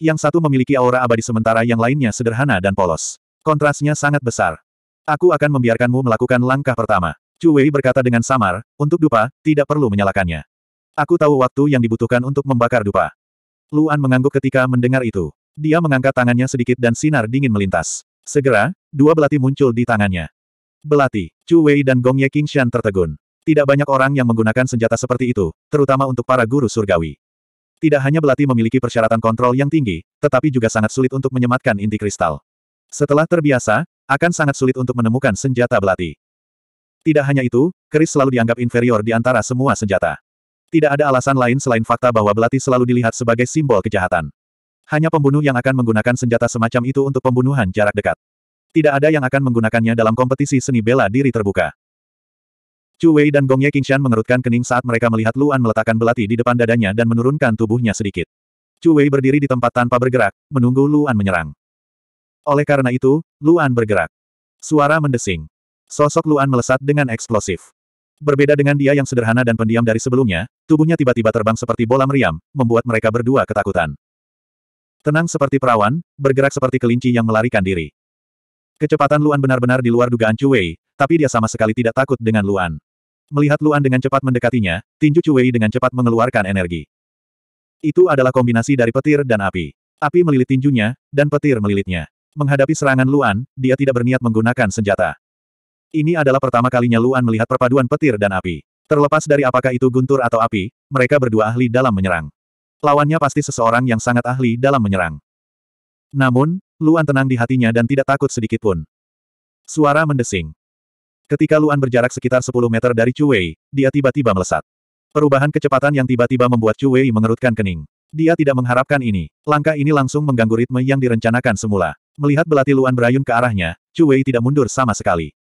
Speaker 1: Yang satu memiliki aura abadi sementara yang lainnya sederhana dan polos. Kontrasnya sangat besar. Aku akan membiarkanmu melakukan langkah pertama. Chu Wei berkata dengan samar, untuk dupa, tidak perlu menyalakannya. Aku tahu waktu yang dibutuhkan untuk membakar dupa. Luan mengangguk ketika mendengar itu. Dia mengangkat tangannya sedikit dan sinar dingin melintas. Segera, dua belati muncul di tangannya. Belati, Chu Wei dan Gong Ye Qingshan tertegun. Tidak banyak orang yang menggunakan senjata seperti itu, terutama untuk para guru surgawi. Tidak hanya belati memiliki persyaratan kontrol yang tinggi, tetapi juga sangat sulit untuk menyematkan inti kristal. Setelah terbiasa, akan sangat sulit untuk menemukan senjata belati. Tidak hanya itu, keris selalu dianggap inferior di antara semua senjata. Tidak ada alasan lain selain fakta bahwa belati selalu dilihat sebagai simbol kejahatan. Hanya pembunuh yang akan menggunakan senjata semacam itu untuk pembunuhan jarak dekat. Tidak ada yang akan menggunakannya dalam kompetisi seni bela diri terbuka. Chu Wei dan Gong Ye Qingshan mengerutkan kening saat mereka melihat Luan meletakkan belati di depan dadanya dan menurunkan tubuhnya sedikit. Chu Wei berdiri di tempat tanpa bergerak, menunggu Luan menyerang. Oleh karena itu, Luan bergerak. Suara mendesing. Sosok Luan melesat dengan eksplosif. Berbeda dengan dia yang sederhana dan pendiam dari sebelumnya, tubuhnya tiba-tiba terbang seperti bola meriam, membuat mereka berdua ketakutan. Tenang seperti perawan, bergerak seperti kelinci yang melarikan diri. Kecepatan Luan benar-benar di luar dugaan Chu Wei, tapi dia sama sekali tidak takut dengan Luan. Melihat Luan dengan cepat mendekatinya, Tinju Cuei dengan cepat mengeluarkan energi. Itu adalah kombinasi dari petir dan api. Api melilit tinjunya, dan petir melilitnya. Menghadapi serangan Luan, dia tidak berniat menggunakan senjata. Ini adalah pertama kalinya Luan melihat perpaduan petir dan api. Terlepas dari apakah itu guntur atau api, mereka berdua ahli dalam menyerang. Lawannya pasti seseorang yang sangat ahli dalam menyerang. Namun, Luan tenang di hatinya dan tidak takut sedikitpun. Suara mendesing. Ketika Luan berjarak sekitar 10 meter dari Chu Wei, dia tiba-tiba melesat. Perubahan kecepatan yang tiba-tiba membuat Chu Wei mengerutkan kening. Dia tidak mengharapkan ini. Langkah ini langsung mengganggu ritme yang direncanakan semula. Melihat belati Luan berayun ke arahnya, Chu Wei tidak mundur sama sekali.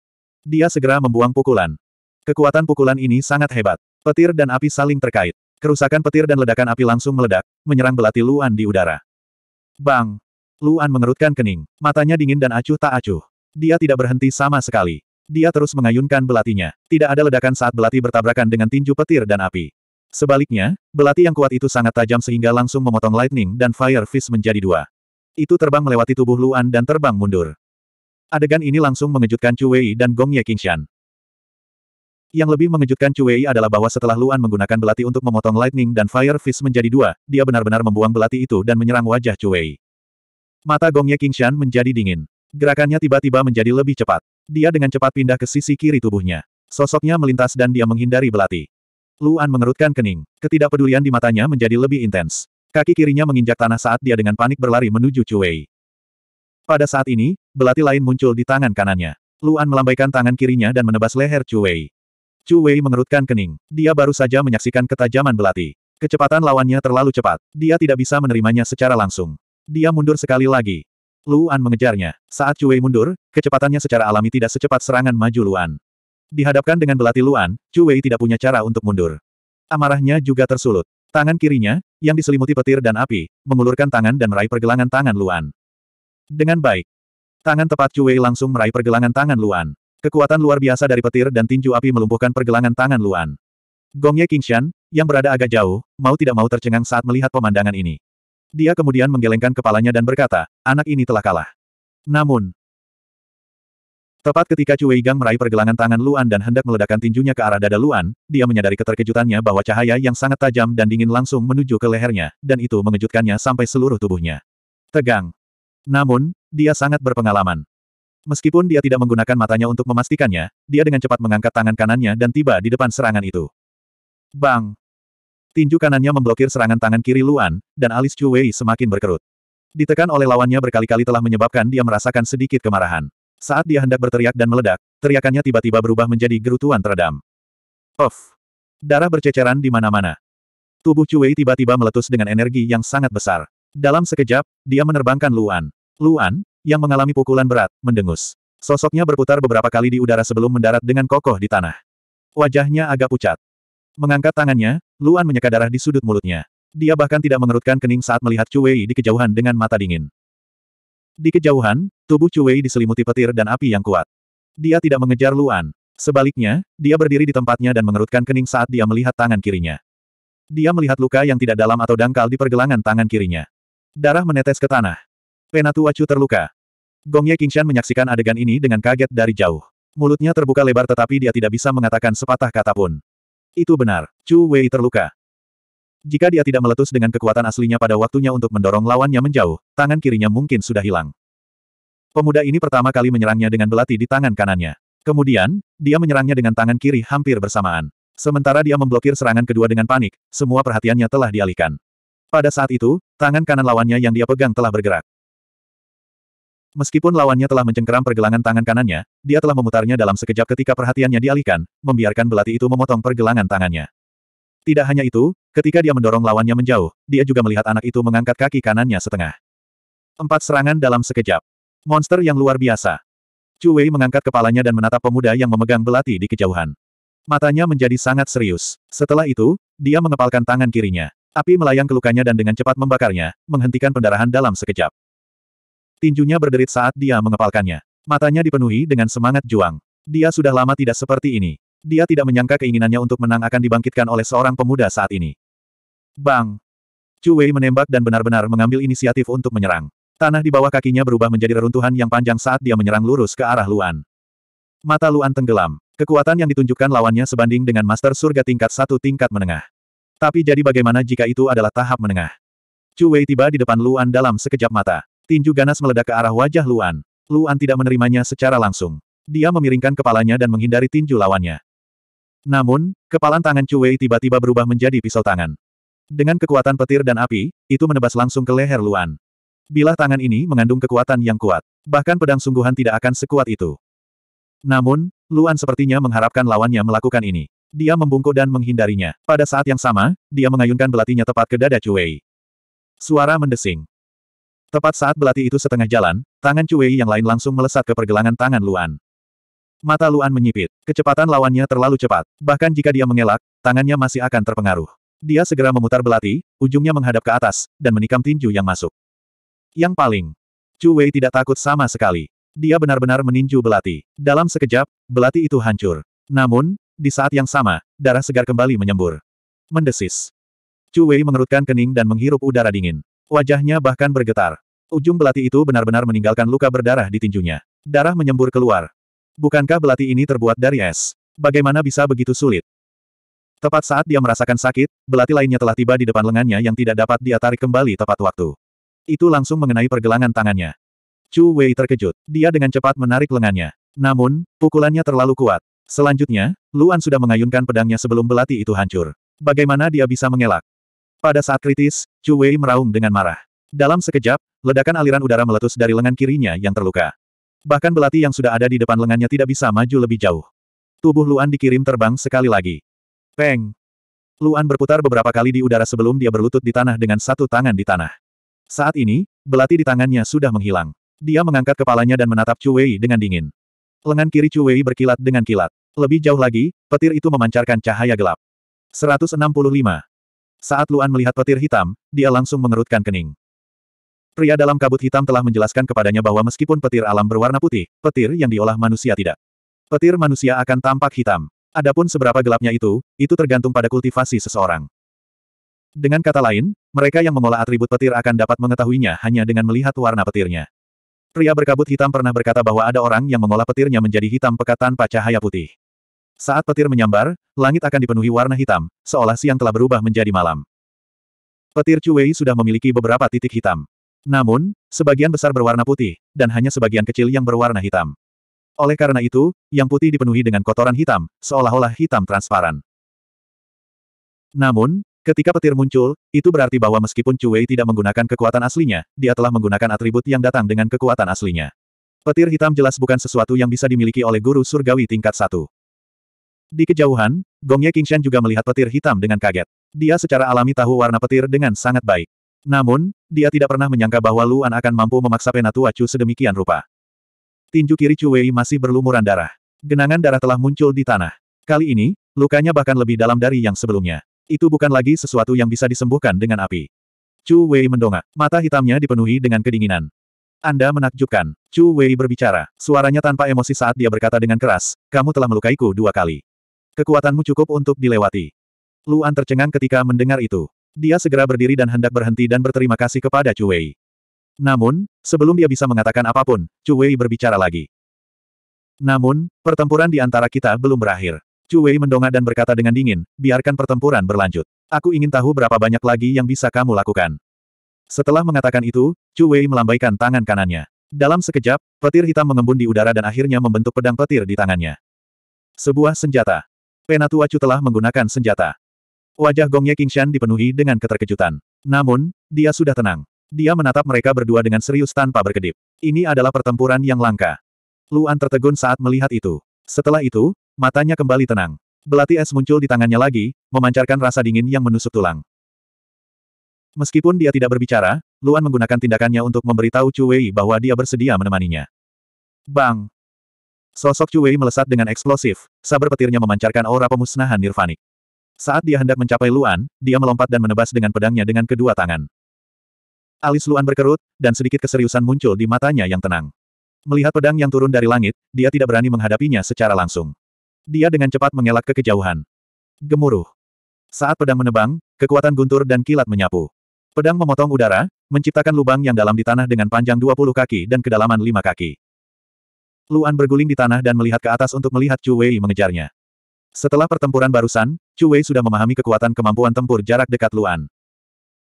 Speaker 1: Dia segera membuang pukulan. Kekuatan pukulan ini sangat hebat. Petir dan api saling terkait. Kerusakan petir dan ledakan api langsung meledak, menyerang belati Luan di udara. Bang! Luan mengerutkan kening. Matanya dingin dan acuh tak acuh. Dia tidak berhenti sama sekali. Dia terus mengayunkan belatinya. Tidak ada ledakan saat belati bertabrakan dengan tinju petir dan api. Sebaliknya, belati yang kuat itu sangat tajam sehingga langsung memotong Lightning dan Fire Fist menjadi dua. Itu terbang melewati tubuh Luan dan terbang mundur. Adegan ini langsung mengejutkan Chu Wei dan Gong Ye Qingshan. Yang lebih mengejutkan Chu Wei adalah bahwa setelah Luan menggunakan belati untuk memotong Lightning dan Fire Fist menjadi dua, dia benar-benar membuang belati itu dan menyerang wajah Chu Wei. Mata Gong Ye Qingshan menjadi dingin. Gerakannya tiba-tiba menjadi lebih cepat. Dia dengan cepat pindah ke sisi kiri tubuhnya. Sosoknya melintas dan dia menghindari belati. Luan mengerutkan kening. Ketidakpedulian di matanya menjadi lebih intens. Kaki kirinya menginjak tanah saat dia dengan panik berlari menuju Cuei. Pada saat ini, belati lain muncul di tangan kanannya. Luan melambaikan tangan kirinya dan menebas leher Cuei. Cuei mengerutkan kening. Dia baru saja menyaksikan ketajaman belati. Kecepatan lawannya terlalu cepat. Dia tidak bisa menerimanya secara langsung. Dia mundur sekali lagi. Luan mengejarnya. Saat Cui mundur, kecepatannya secara alami tidak secepat serangan maju Luan. Dihadapkan dengan belati Luan, Cui tidak punya cara untuk mundur. Amarahnya juga tersulut. Tangan kirinya, yang diselimuti petir dan api, mengulurkan tangan dan meraih pergelangan tangan Luan. Dengan baik. Tangan tepat Cui langsung meraih pergelangan tangan Luan. Kekuatan luar biasa dari petir dan tinju api melumpuhkan pergelangan tangan Luan. Gongye Qingshan, yang berada agak jauh, mau tidak mau tercengang saat melihat pemandangan ini. Dia kemudian menggelengkan kepalanya dan berkata, anak ini telah kalah. Namun, Tepat ketika Cui Gang meraih pergelangan tangan Luan dan hendak meledakkan tinjunya ke arah dada Luan, dia menyadari keterkejutannya bahwa cahaya yang sangat tajam dan dingin langsung menuju ke lehernya, dan itu mengejutkannya sampai seluruh tubuhnya. Tegang. Namun, dia sangat berpengalaman. Meskipun dia tidak menggunakan matanya untuk memastikannya, dia dengan cepat mengangkat tangan kanannya dan tiba di depan serangan itu. Bang! Tinju kanannya memblokir serangan tangan kiri Luan, dan alis Chu Wei semakin berkerut. Ditekan oleh lawannya berkali-kali telah menyebabkan dia merasakan sedikit kemarahan. Saat dia hendak berteriak dan meledak, teriakannya tiba-tiba berubah menjadi gerutuan teredam. Of, Darah berceceran di mana-mana. Tubuh Chu Wei tiba-tiba meletus dengan energi yang sangat besar. Dalam sekejap, dia menerbangkan Luan. Luan, yang mengalami pukulan berat, mendengus. Sosoknya berputar beberapa kali di udara sebelum mendarat dengan kokoh di tanah. Wajahnya agak pucat. Mengangkat tangannya, Luan menyeka darah di sudut mulutnya. Dia bahkan tidak mengerutkan kening saat melihat Wei di kejauhan dengan mata dingin. Di kejauhan, tubuh Wei diselimuti petir dan api yang kuat. Dia tidak mengejar Luan. Sebaliknya, dia berdiri di tempatnya dan mengerutkan kening saat dia melihat tangan kirinya. Dia melihat luka yang tidak dalam atau dangkal di pergelangan tangan kirinya. Darah menetes ke tanah. Penatua Chu terluka. Gong Ye Qingshan menyaksikan adegan ini dengan kaget dari jauh. Mulutnya terbuka lebar tetapi dia tidak bisa mengatakan sepatah kata pun. Itu benar, Chu Wei terluka. Jika dia tidak meletus dengan kekuatan aslinya pada waktunya untuk mendorong lawannya menjauh, tangan kirinya mungkin sudah hilang. Pemuda ini pertama kali menyerangnya dengan belati di tangan kanannya. Kemudian, dia menyerangnya dengan tangan kiri hampir bersamaan. Sementara dia memblokir serangan kedua dengan panik, semua perhatiannya telah dialihkan. Pada saat itu, tangan kanan lawannya yang dia pegang telah bergerak. Meskipun lawannya telah mencengkeram pergelangan tangan kanannya, dia telah memutarnya dalam sekejap ketika perhatiannya dialihkan, membiarkan belati itu memotong pergelangan tangannya. Tidak hanya itu, ketika dia mendorong lawannya menjauh, dia juga melihat anak itu mengangkat kaki kanannya setengah. Empat serangan dalam sekejap. Monster yang luar biasa. Chu Wei mengangkat kepalanya dan menatap pemuda yang memegang belati di kejauhan. Matanya menjadi sangat serius. Setelah itu, dia mengepalkan tangan kirinya. Api melayang ke lukanya dan dengan cepat membakarnya, menghentikan pendarahan dalam sekejap. Tinjunya berderit saat dia mengepalkannya. Matanya dipenuhi dengan semangat juang. Dia sudah lama tidak seperti ini. Dia tidak menyangka keinginannya untuk menang akan dibangkitkan oleh seorang pemuda saat ini. Bang! Chu Wei menembak dan benar-benar mengambil inisiatif untuk menyerang. Tanah di bawah kakinya berubah menjadi reruntuhan yang panjang saat dia menyerang lurus ke arah Luan. Mata Luan tenggelam. Kekuatan yang ditunjukkan lawannya sebanding dengan Master Surga tingkat satu tingkat menengah. Tapi jadi bagaimana jika itu adalah tahap menengah? Chu Wei tiba di depan Luan dalam sekejap mata. Tinju ganas meledak ke arah wajah Luan. Luan tidak menerimanya secara langsung. Dia memiringkan kepalanya dan menghindari tinju lawannya. Namun, kepalan tangan Cue tiba-tiba berubah menjadi pisau tangan. Dengan kekuatan petir dan api, itu menebas langsung ke leher Luan. Bilah tangan ini mengandung kekuatan yang kuat. Bahkan pedang sungguhan tidak akan sekuat itu. Namun, Luan sepertinya mengharapkan lawannya melakukan ini. Dia membungkuk dan menghindarinya. Pada saat yang sama, dia mengayunkan belatinya tepat ke dada Cue. Suara mendesing. Tepat saat belati itu setengah jalan, tangan Wei yang lain langsung melesat ke pergelangan tangan Luan. Mata Luan menyipit. Kecepatan lawannya terlalu cepat. Bahkan jika dia mengelak, tangannya masih akan terpengaruh. Dia segera memutar belati, ujungnya menghadap ke atas, dan menikam tinju yang masuk. Yang paling, Chu Wei tidak takut sama sekali. Dia benar-benar meninju belati. Dalam sekejap, belati itu hancur. Namun, di saat yang sama, darah segar kembali menyembur. Mendesis. Chu Wei mengerutkan kening dan menghirup udara dingin. Wajahnya bahkan bergetar. Ujung belati itu benar-benar meninggalkan luka berdarah di tinjunya. Darah menyembur keluar. Bukankah belati ini terbuat dari es? Bagaimana bisa begitu sulit? Tepat saat dia merasakan sakit, belati lainnya telah tiba di depan lengannya yang tidak dapat dia tarik kembali tepat waktu. Itu langsung mengenai pergelangan tangannya. Chu Wei terkejut. Dia dengan cepat menarik lengannya. Namun, pukulannya terlalu kuat. Selanjutnya, Luan sudah mengayunkan pedangnya sebelum belati itu hancur. Bagaimana dia bisa mengelak? Pada saat kritis, Chu Wei meraung dengan marah. Dalam sekejap, ledakan aliran udara meletus dari lengan kirinya yang terluka. Bahkan belati yang sudah ada di depan lengannya tidak bisa maju lebih jauh. Tubuh Luan dikirim terbang sekali lagi. Peng! Luan berputar beberapa kali di udara sebelum dia berlutut di tanah dengan satu tangan di tanah. Saat ini, belati di tangannya sudah menghilang. Dia mengangkat kepalanya dan menatap Chu Wei dengan dingin. Lengan kiri Chu Wei berkilat dengan kilat. Lebih jauh lagi, petir itu memancarkan cahaya gelap. 165. Saat Luan melihat petir hitam, dia langsung mengerutkan kening. Pria dalam kabut hitam telah menjelaskan kepadanya bahwa meskipun petir alam berwarna putih, petir yang diolah manusia tidak. Petir manusia akan tampak hitam. Adapun seberapa gelapnya itu, itu tergantung pada kultivasi seseorang. Dengan kata lain, mereka yang mengolah atribut petir akan dapat mengetahuinya hanya dengan melihat warna petirnya. Pria berkabut hitam pernah berkata bahwa ada orang yang mengolah petirnya menjadi hitam pekat tanpa cahaya putih. Saat petir menyambar, langit akan dipenuhi warna hitam, seolah siang telah berubah menjadi malam. Petir Cuei sudah memiliki beberapa titik hitam. Namun, sebagian besar berwarna putih, dan hanya sebagian kecil yang berwarna hitam. Oleh karena itu, yang putih dipenuhi dengan kotoran hitam, seolah-olah hitam transparan. Namun, Ketika petir muncul, itu berarti bahwa meskipun Cui tidak menggunakan kekuatan aslinya, dia telah menggunakan atribut yang datang dengan kekuatan aslinya. Petir hitam jelas bukan sesuatu yang bisa dimiliki oleh guru surgawi tingkat satu. Di kejauhan, Gongye Qingshan juga melihat petir hitam dengan kaget. Dia secara alami tahu warna petir dengan sangat baik. Namun, dia tidak pernah menyangka bahwa Luan akan mampu memaksa Penatua Chu sedemikian rupa. Tinju kiri Chu Wei masih berlumuran darah. Genangan darah telah muncul di tanah. Kali ini, lukanya bahkan lebih dalam dari yang sebelumnya. Itu bukan lagi sesuatu yang bisa disembuhkan dengan api. Chu Wei mendongak. Mata hitamnya dipenuhi dengan kedinginan. Anda menakjubkan. Chu Wei berbicara. Suaranya tanpa emosi saat dia berkata dengan keras, kamu telah melukaiku dua kali. Kekuatanmu cukup untuk dilewati. Luan tercengang ketika mendengar itu. Dia segera berdiri dan hendak berhenti dan berterima kasih kepada Chu Wei. Namun, sebelum dia bisa mengatakan apapun, Chu Wei berbicara lagi. Namun, pertempuran di antara kita belum berakhir. Chu Wei mendongak dan berkata dengan dingin, biarkan pertempuran berlanjut. Aku ingin tahu berapa banyak lagi yang bisa kamu lakukan. Setelah mengatakan itu, Chu Wei melambaikan tangan kanannya. Dalam sekejap, petir hitam mengembun di udara dan akhirnya membentuk pedang petir di tangannya. Sebuah senjata. Penatua Chu telah menggunakan senjata. Wajah Gongye Qingshan dipenuhi dengan keterkejutan. Namun, dia sudah tenang. Dia menatap mereka berdua dengan serius tanpa berkedip. Ini adalah pertempuran yang langka. Luan tertegun saat melihat itu. Setelah itu, matanya kembali tenang. Belati es muncul di tangannya lagi, memancarkan rasa dingin yang menusuk tulang. Meskipun dia tidak berbicara, Luan menggunakan tindakannya untuk memberitahu Chu Wei bahwa dia bersedia menemaninya. Bang! Sosok Chu Wei melesat dengan eksplosif, sabar petirnya memancarkan aura pemusnahan nirvanik. Saat dia hendak mencapai Luan, dia melompat dan menebas dengan pedangnya dengan kedua tangan. Alis Luan berkerut, dan sedikit keseriusan muncul di matanya yang tenang. Melihat pedang yang turun dari langit, dia tidak berani menghadapinya secara langsung. Dia dengan cepat mengelak ke kejauhan. Gemuruh. Saat pedang menebang, kekuatan guntur dan kilat menyapu. Pedang memotong udara, menciptakan lubang yang dalam di tanah dengan panjang 20 kaki dan kedalaman 5 kaki. Luan berguling di tanah dan melihat ke atas untuk melihat Chu Wei mengejarnya. Setelah pertempuran barusan, Chu Wei sudah memahami kekuatan kemampuan tempur jarak dekat Luan.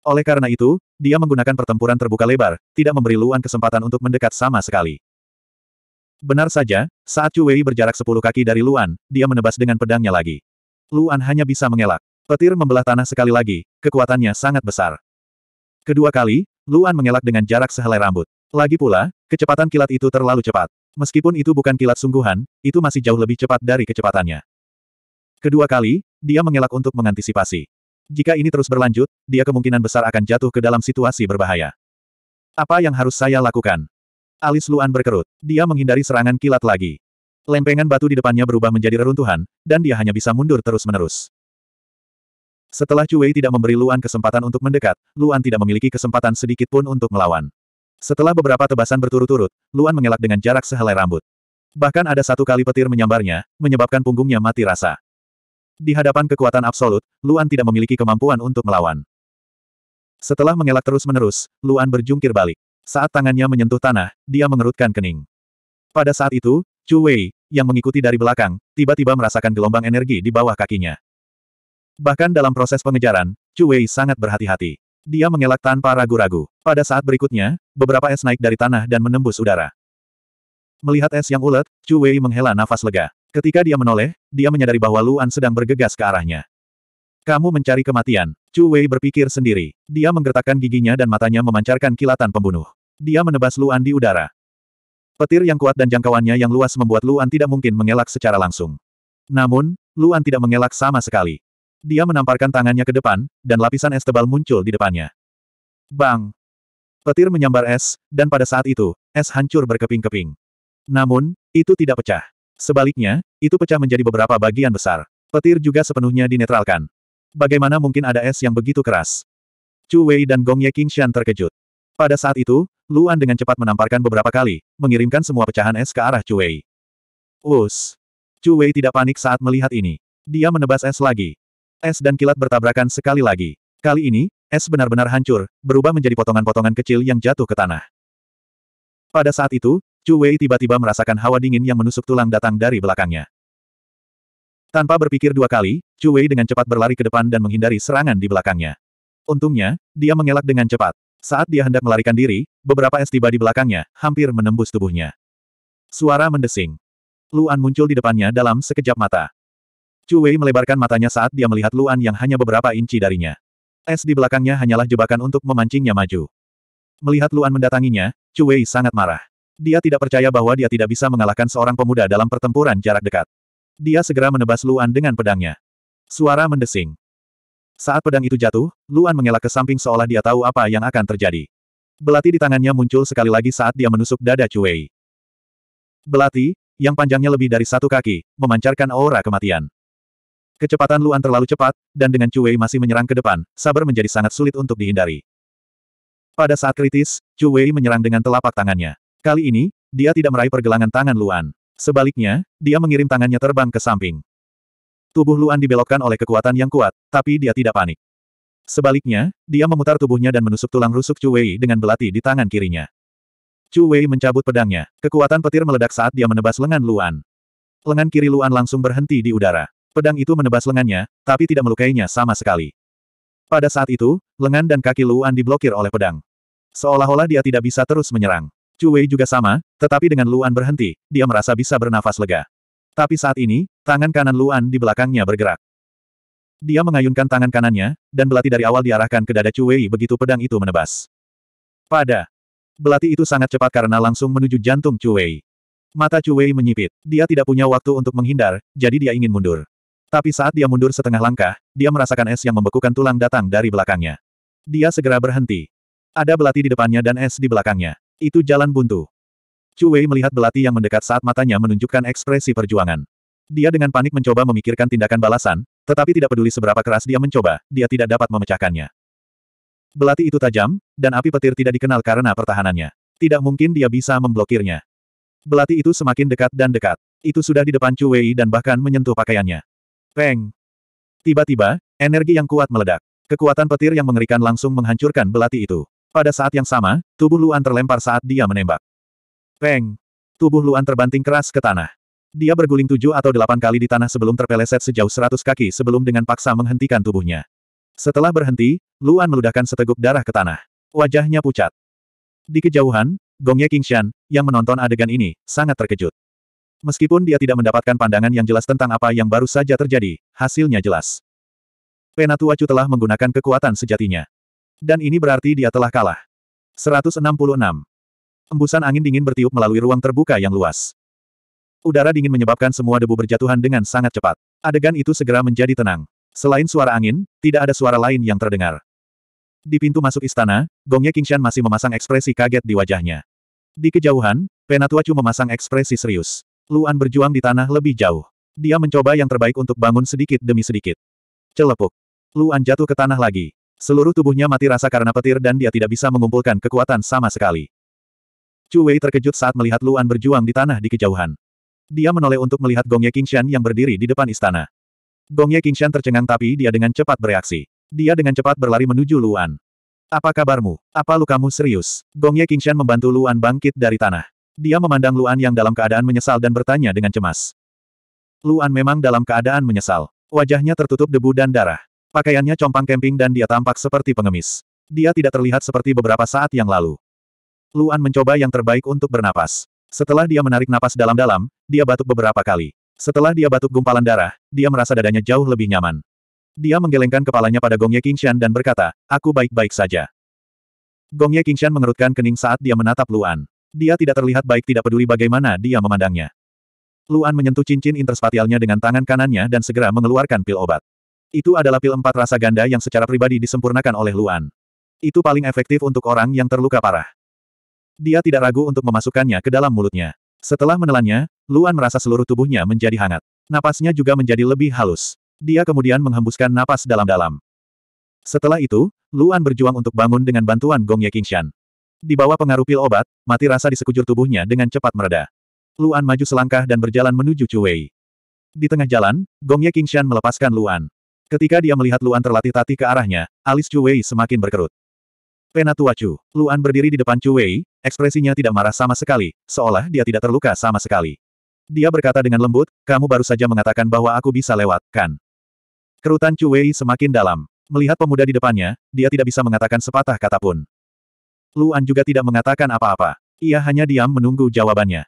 Speaker 1: Oleh karena itu, dia menggunakan pertempuran terbuka lebar, tidak memberi Luan kesempatan untuk mendekat sama sekali. Benar saja, saat Chu Wei berjarak sepuluh kaki dari Luan, dia menebas dengan pedangnya lagi. Luan hanya bisa mengelak. Petir membelah tanah sekali lagi, kekuatannya sangat besar. Kedua kali, Luan mengelak dengan jarak sehelai rambut. Lagi pula, kecepatan kilat itu terlalu cepat. Meskipun itu bukan kilat sungguhan, itu masih jauh lebih cepat dari kecepatannya. Kedua kali, dia mengelak untuk mengantisipasi. Jika ini terus berlanjut, dia kemungkinan besar akan jatuh ke dalam situasi berbahaya. Apa yang harus saya lakukan? Alis Luan berkerut. Dia menghindari serangan kilat lagi. Lempengan batu di depannya berubah menjadi reruntuhan, dan dia hanya bisa mundur terus-menerus. Setelah Cui tidak memberi Luan kesempatan untuk mendekat, Luan tidak memiliki kesempatan sedikit pun untuk melawan. Setelah beberapa tebasan berturut-turut, Luan mengelak dengan jarak sehelai rambut. Bahkan ada satu kali petir menyambarnya, menyebabkan punggungnya mati rasa. Di hadapan kekuatan absolut, Luan tidak memiliki kemampuan untuk melawan. Setelah mengelak terus-menerus, Luan berjungkir balik. Saat tangannya menyentuh tanah, dia mengerutkan kening. Pada saat itu, Chu Wei, yang mengikuti dari belakang, tiba-tiba merasakan gelombang energi di bawah kakinya. Bahkan dalam proses pengejaran, Chu Wei sangat berhati-hati. Dia mengelak tanpa ragu-ragu. Pada saat berikutnya, beberapa es naik dari tanah dan menembus udara. Melihat es yang ulet, Chu Wei menghela nafas lega. Ketika dia menoleh, dia menyadari bahwa Luan sedang bergegas ke arahnya. Kamu mencari kematian. Chu Wei berpikir sendiri. Dia menggertakkan giginya dan matanya memancarkan kilatan pembunuh. Dia menebas Luan di udara. Petir yang kuat dan jangkauannya yang luas membuat Luan tidak mungkin mengelak secara langsung. Namun, Luan tidak mengelak sama sekali. Dia menamparkan tangannya ke depan, dan lapisan es tebal muncul di depannya. Bang! Petir menyambar es, dan pada saat itu, es hancur berkeping-keping. Namun, itu tidak pecah. Sebaliknya, itu pecah menjadi beberapa bagian besar. Petir juga sepenuhnya dinetralkan. Bagaimana mungkin ada es yang begitu keras? Chu Wei dan Gong Ye Qingshan terkejut. Pada saat itu, Luan dengan cepat menamparkan beberapa kali, mengirimkan semua pecahan es ke arah Chu Wei. Us! Chu Wei tidak panik saat melihat ini. Dia menebas es lagi. Es dan kilat bertabrakan sekali lagi. Kali ini, es benar-benar hancur, berubah menjadi potongan-potongan kecil yang jatuh ke tanah. Pada saat itu, Chu Wei tiba-tiba merasakan hawa dingin yang menusuk tulang datang dari belakangnya. Tanpa berpikir dua kali, Chu Wei dengan cepat berlari ke depan dan menghindari serangan di belakangnya. Untungnya, dia mengelak dengan cepat. Saat dia hendak melarikan diri, beberapa es tiba di belakangnya, hampir menembus tubuhnya. Suara mendesing. Luan muncul di depannya dalam sekejap mata. Chu Wei melebarkan matanya saat dia melihat Luan yang hanya beberapa inci darinya. Es di belakangnya hanyalah jebakan untuk memancingnya maju. Melihat Luan mendatanginya, Chu Wei sangat marah. Dia tidak percaya bahwa dia tidak bisa mengalahkan seorang pemuda dalam pertempuran jarak dekat. Dia segera menebas Luan dengan pedangnya. Suara mendesing. Saat pedang itu jatuh, Luan mengelak ke samping seolah dia tahu apa yang akan terjadi. Belati di tangannya muncul sekali lagi saat dia menusuk dada Chu Wei. Belati, yang panjangnya lebih dari satu kaki, memancarkan aura kematian. Kecepatan Luan terlalu cepat, dan dengan Chu Wei masih menyerang ke depan, sabar menjadi sangat sulit untuk dihindari. Pada saat kritis, Chu Wei menyerang dengan telapak tangannya. Kali ini, dia tidak meraih pergelangan tangan Luan. Sebaliknya, dia mengirim tangannya terbang ke samping. Tubuh Luan dibelokkan oleh kekuatan yang kuat, tapi dia tidak panik. Sebaliknya, dia memutar tubuhnya dan menusuk tulang rusuk Chu Wei dengan belati di tangan kirinya. Chu Wei mencabut pedangnya. Kekuatan petir meledak saat dia menebas lengan Luan. Lengan kiri Luan langsung berhenti di udara. Pedang itu menebas lengannya, tapi tidak melukainya sama sekali. Pada saat itu, lengan dan kaki Luan diblokir oleh pedang. Seolah-olah dia tidak bisa terus menyerang. Cuwei juga sama, tetapi dengan Luan berhenti, dia merasa bisa bernafas lega. Tapi saat ini, tangan kanan Luan di belakangnya bergerak. Dia mengayunkan tangan kanannya, dan belati dari awal diarahkan ke dada Cuwei begitu pedang itu menebas. Pada. Belati itu sangat cepat karena langsung menuju jantung Cuwei. Mata Cuwei menyipit. Dia tidak punya waktu untuk menghindar, jadi dia ingin mundur. Tapi saat dia mundur setengah langkah, dia merasakan es yang membekukan tulang datang dari belakangnya. Dia segera berhenti. Ada belati di depannya dan es di belakangnya. Itu jalan buntu. Chu Wei melihat belati yang mendekat saat matanya menunjukkan ekspresi perjuangan. Dia dengan panik mencoba memikirkan tindakan balasan, tetapi tidak peduli seberapa keras dia mencoba, dia tidak dapat memecahkannya. Belati itu tajam, dan api petir tidak dikenal karena pertahanannya. Tidak mungkin dia bisa memblokirnya. Belati itu semakin dekat dan dekat. Itu sudah di depan Chu Wei dan bahkan menyentuh pakaiannya. Peng. Tiba-tiba, energi yang kuat meledak. Kekuatan petir yang mengerikan langsung menghancurkan belati itu. Pada saat yang sama, tubuh Luan terlempar saat dia menembak. Peng. Tubuh Luan terbanting keras ke tanah. Dia berguling tujuh atau delapan kali di tanah sebelum terpeleset sejauh seratus kaki sebelum dengan paksa menghentikan tubuhnya. Setelah berhenti, Luan meludahkan seteguk darah ke tanah. Wajahnya pucat. Di kejauhan, Gongye Qingshan, yang menonton adegan ini, sangat terkejut. Meskipun dia tidak mendapatkan pandangan yang jelas tentang apa yang baru saja terjadi, hasilnya jelas. Penatua Chu telah menggunakan kekuatan sejatinya. Dan ini berarti dia telah kalah. 166. Embusan angin dingin bertiup melalui ruang terbuka yang luas. Udara dingin menyebabkan semua debu berjatuhan dengan sangat cepat. Adegan itu segera menjadi tenang. Selain suara angin, tidak ada suara lain yang terdengar. Di pintu masuk istana, gongnya Qingshan masih memasang ekspresi kaget di wajahnya. Di kejauhan, Penatua Chu memasang ekspresi serius. Luan berjuang di tanah lebih jauh. Dia mencoba yang terbaik untuk bangun sedikit demi sedikit. Celepuk. Luan jatuh ke tanah lagi. Seluruh tubuhnya mati rasa karena petir dan dia tidak bisa mengumpulkan kekuatan sama sekali. Chu Wei terkejut saat melihat Luan berjuang di tanah di kejauhan. Dia menoleh untuk melihat Gongye Qingshan yang berdiri di depan istana. Gongye Qingshan tercengang tapi dia dengan cepat bereaksi. Dia dengan cepat berlari menuju Luan. Apa kabarmu? Apa lukamu serius? Gongye Qingshan membantu Luan bangkit dari tanah. Dia memandang Luan yang dalam keadaan menyesal dan bertanya dengan cemas. Luan memang dalam keadaan menyesal. Wajahnya tertutup debu dan darah. Pakaiannya compang kemping dan dia tampak seperti pengemis. Dia tidak terlihat seperti beberapa saat yang lalu. Luan mencoba yang terbaik untuk bernapas. Setelah dia menarik napas dalam-dalam, dia batuk beberapa kali. Setelah dia batuk gumpalan darah, dia merasa dadanya jauh lebih nyaman. Dia menggelengkan kepalanya pada Gongye Qingshan dan berkata, aku baik-baik saja. Gongye Qingshan mengerutkan kening saat dia menatap Luan. Dia tidak terlihat baik tidak peduli bagaimana dia memandangnya. Luan menyentuh cincin interspatialnya dengan tangan kanannya dan segera mengeluarkan pil obat. Itu adalah pil empat rasa ganda yang secara pribadi disempurnakan oleh Luan. Itu paling efektif untuk orang yang terluka parah. Dia tidak ragu untuk memasukkannya ke dalam mulutnya. Setelah menelannya, Luan merasa seluruh tubuhnya menjadi hangat. Napasnya juga menjadi lebih halus. Dia kemudian menghembuskan napas dalam-dalam. Setelah itu, Luan berjuang untuk bangun dengan bantuan Gong Ye Qingshan. Di bawah pengaruh pil obat, mati rasa di sekujur tubuhnya dengan cepat mereda. Luan maju selangkah dan berjalan menuju Chu Di tengah jalan, Gong Ye Qingshan melepaskan Luan. Ketika dia melihat Luan terlatih tati ke arahnya, alis Chu semakin berkerut. Penatua Chu, Luan berdiri di depan Chu ekspresinya tidak marah sama sekali, seolah dia tidak terluka sama sekali. Dia berkata dengan lembut, kamu baru saja mengatakan bahwa aku bisa lewat, kan? Kerutan Chu semakin dalam. Melihat pemuda di depannya, dia tidak bisa mengatakan sepatah kata pun. Luan juga tidak mengatakan apa-apa. Ia hanya diam menunggu jawabannya.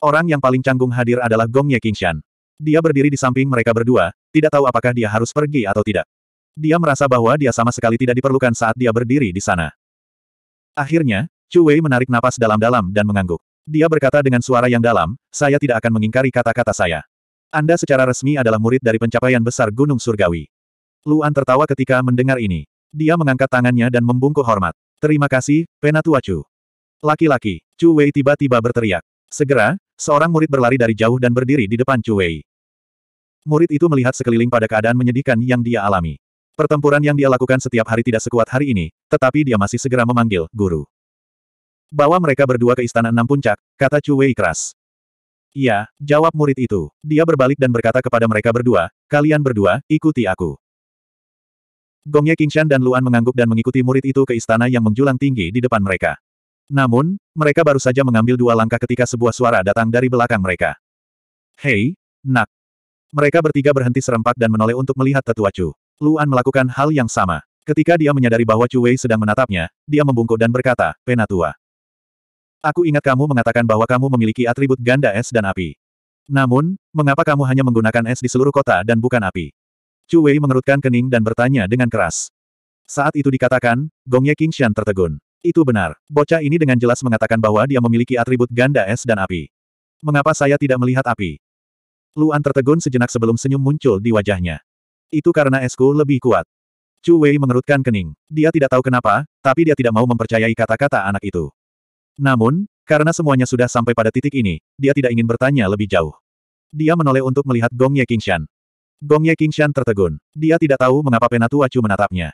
Speaker 1: Orang yang paling canggung hadir adalah Gong Ye Qingshan. Dia berdiri di samping mereka berdua, tidak tahu apakah dia harus pergi atau tidak. Dia merasa bahwa dia sama sekali tidak diperlukan saat dia berdiri di sana. Akhirnya, Chu Wei menarik napas dalam-dalam dan mengangguk. Dia berkata dengan suara yang dalam, saya tidak akan mengingkari kata-kata saya. Anda secara resmi adalah murid dari pencapaian besar Gunung Surgawi. Luan tertawa ketika mendengar ini. Dia mengangkat tangannya dan membungkuk hormat. Terima kasih, Chu. Laki-laki, Chu Wei tiba-tiba berteriak. Segera, seorang murid berlari dari jauh dan berdiri di depan Chu Wei. Murid itu melihat sekeliling pada keadaan menyedihkan yang dia alami. Pertempuran yang dia lakukan setiap hari tidak sekuat hari ini, tetapi dia masih segera memanggil, guru. Bawa mereka berdua ke Istana Enam Puncak, kata Chu Wei keras. Iya, jawab murid itu. Dia berbalik dan berkata kepada mereka berdua, kalian berdua, ikuti aku. Gongye Kingshan dan Luan mengangguk dan mengikuti murid itu ke istana yang menjulang tinggi di depan mereka. Namun, mereka baru saja mengambil dua langkah ketika sebuah suara datang dari belakang mereka. Hei, nak! Mereka bertiga berhenti serempak dan menoleh untuk melihat tetua Chu. Luan melakukan hal yang sama. Ketika dia menyadari bahwa Chu Wei sedang menatapnya, dia membungkuk dan berkata, Penatua. Aku ingat kamu mengatakan bahwa kamu memiliki atribut ganda es dan api. Namun, mengapa kamu hanya menggunakan es di seluruh kota dan bukan api? Chu Wei mengerutkan kening dan bertanya dengan keras. Saat itu dikatakan, Gongye Qingshan tertegun. Itu benar. Bocah ini dengan jelas mengatakan bahwa dia memiliki atribut ganda es dan api. Mengapa saya tidak melihat api? Luan tertegun sejenak sebelum senyum muncul di wajahnya. Itu karena esku lebih kuat. Chu Wei mengerutkan kening. Dia tidak tahu kenapa, tapi dia tidak mau mempercayai kata-kata anak itu. Namun, karena semuanya sudah sampai pada titik ini, dia tidak ingin bertanya lebih jauh. Dia menoleh untuk melihat Gong Ye Qingshan. Gongye Qingshan tertegun. Dia tidak tahu mengapa Penatu Acu menatapnya.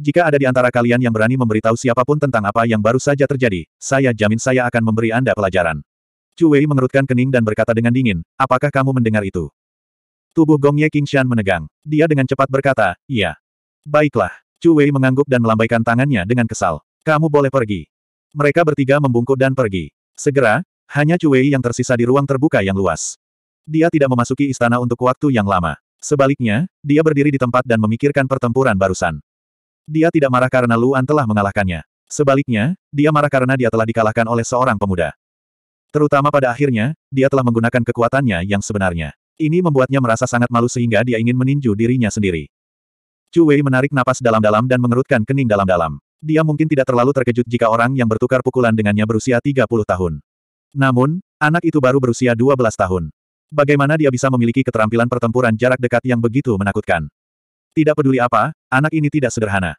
Speaker 1: Jika ada di antara kalian yang berani memberitahu siapapun tentang apa yang baru saja terjadi, saya jamin saya akan memberi Anda pelajaran. Chu Wei mengerutkan kening dan berkata dengan dingin, apakah kamu mendengar itu? Tubuh Gongye Qingshan menegang. Dia dengan cepat berkata, iya. Baiklah. Chu Wei mengangguk dan melambaikan tangannya dengan kesal. Kamu boleh pergi. Mereka bertiga membungkuk dan pergi. Segera, hanya Chu Wei yang tersisa di ruang terbuka yang luas. Dia tidak memasuki istana untuk waktu yang lama. Sebaliknya, dia berdiri di tempat dan memikirkan pertempuran barusan. Dia tidak marah karena Luan telah mengalahkannya. Sebaliknya, dia marah karena dia telah dikalahkan oleh seorang pemuda. Terutama pada akhirnya, dia telah menggunakan kekuatannya yang sebenarnya. Ini membuatnya merasa sangat malu sehingga dia ingin meninju dirinya sendiri. Chu Wei menarik napas dalam-dalam dan mengerutkan kening dalam-dalam. Dia mungkin tidak terlalu terkejut jika orang yang bertukar pukulan dengannya berusia 30 tahun. Namun, anak itu baru berusia 12 tahun. Bagaimana dia bisa memiliki keterampilan pertempuran jarak dekat yang begitu menakutkan? Tidak peduli apa, anak ini tidak sederhana.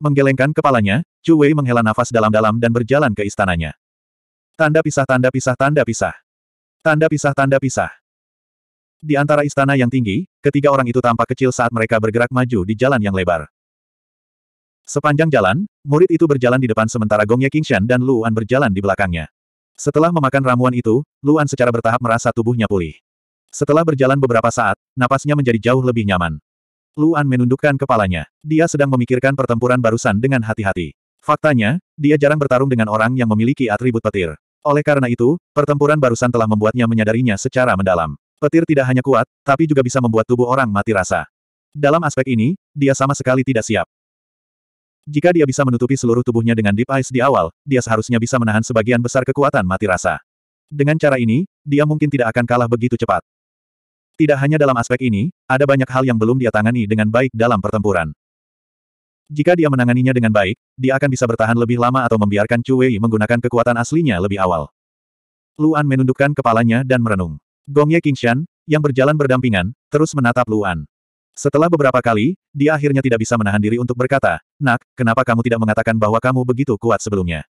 Speaker 1: Menggelengkan kepalanya, Chu Wei menghela nafas dalam-dalam dan berjalan ke istananya. Tanda pisah tanda pisah tanda pisah. Tanda pisah tanda pisah. Di antara istana yang tinggi, ketiga orang itu tampak kecil saat mereka bergerak maju di jalan yang lebar. Sepanjang jalan, murid itu berjalan di depan sementara Gong Ye Qingshan dan Luan berjalan di belakangnya. Setelah memakan ramuan itu, Luan secara bertahap merasa tubuhnya pulih. Setelah berjalan beberapa saat, napasnya menjadi jauh lebih nyaman. Luan menundukkan kepalanya. Dia sedang memikirkan pertempuran barusan dengan hati-hati. Faktanya, dia jarang bertarung dengan orang yang memiliki atribut petir. Oleh karena itu, pertempuran barusan telah membuatnya menyadarinya secara mendalam. Petir tidak hanya kuat, tapi juga bisa membuat tubuh orang mati rasa. Dalam aspek ini, dia sama sekali tidak siap. Jika dia bisa menutupi seluruh tubuhnya dengan Deep Ice di awal, dia seharusnya bisa menahan sebagian besar kekuatan mati rasa. Dengan cara ini, dia mungkin tidak akan kalah begitu cepat. Tidak hanya dalam aspek ini, ada banyak hal yang belum dia tangani dengan baik dalam pertempuran. Jika dia menanganinya dengan baik, dia akan bisa bertahan lebih lama atau membiarkan Chu Wei menggunakan kekuatan aslinya lebih awal. Luan menundukkan kepalanya dan merenung. Gong Ye Qingshan, yang berjalan berdampingan, terus menatap Luan. Setelah beberapa kali, dia akhirnya tidak bisa menahan diri untuk berkata, Nak, kenapa kamu tidak mengatakan bahwa kamu begitu kuat sebelumnya?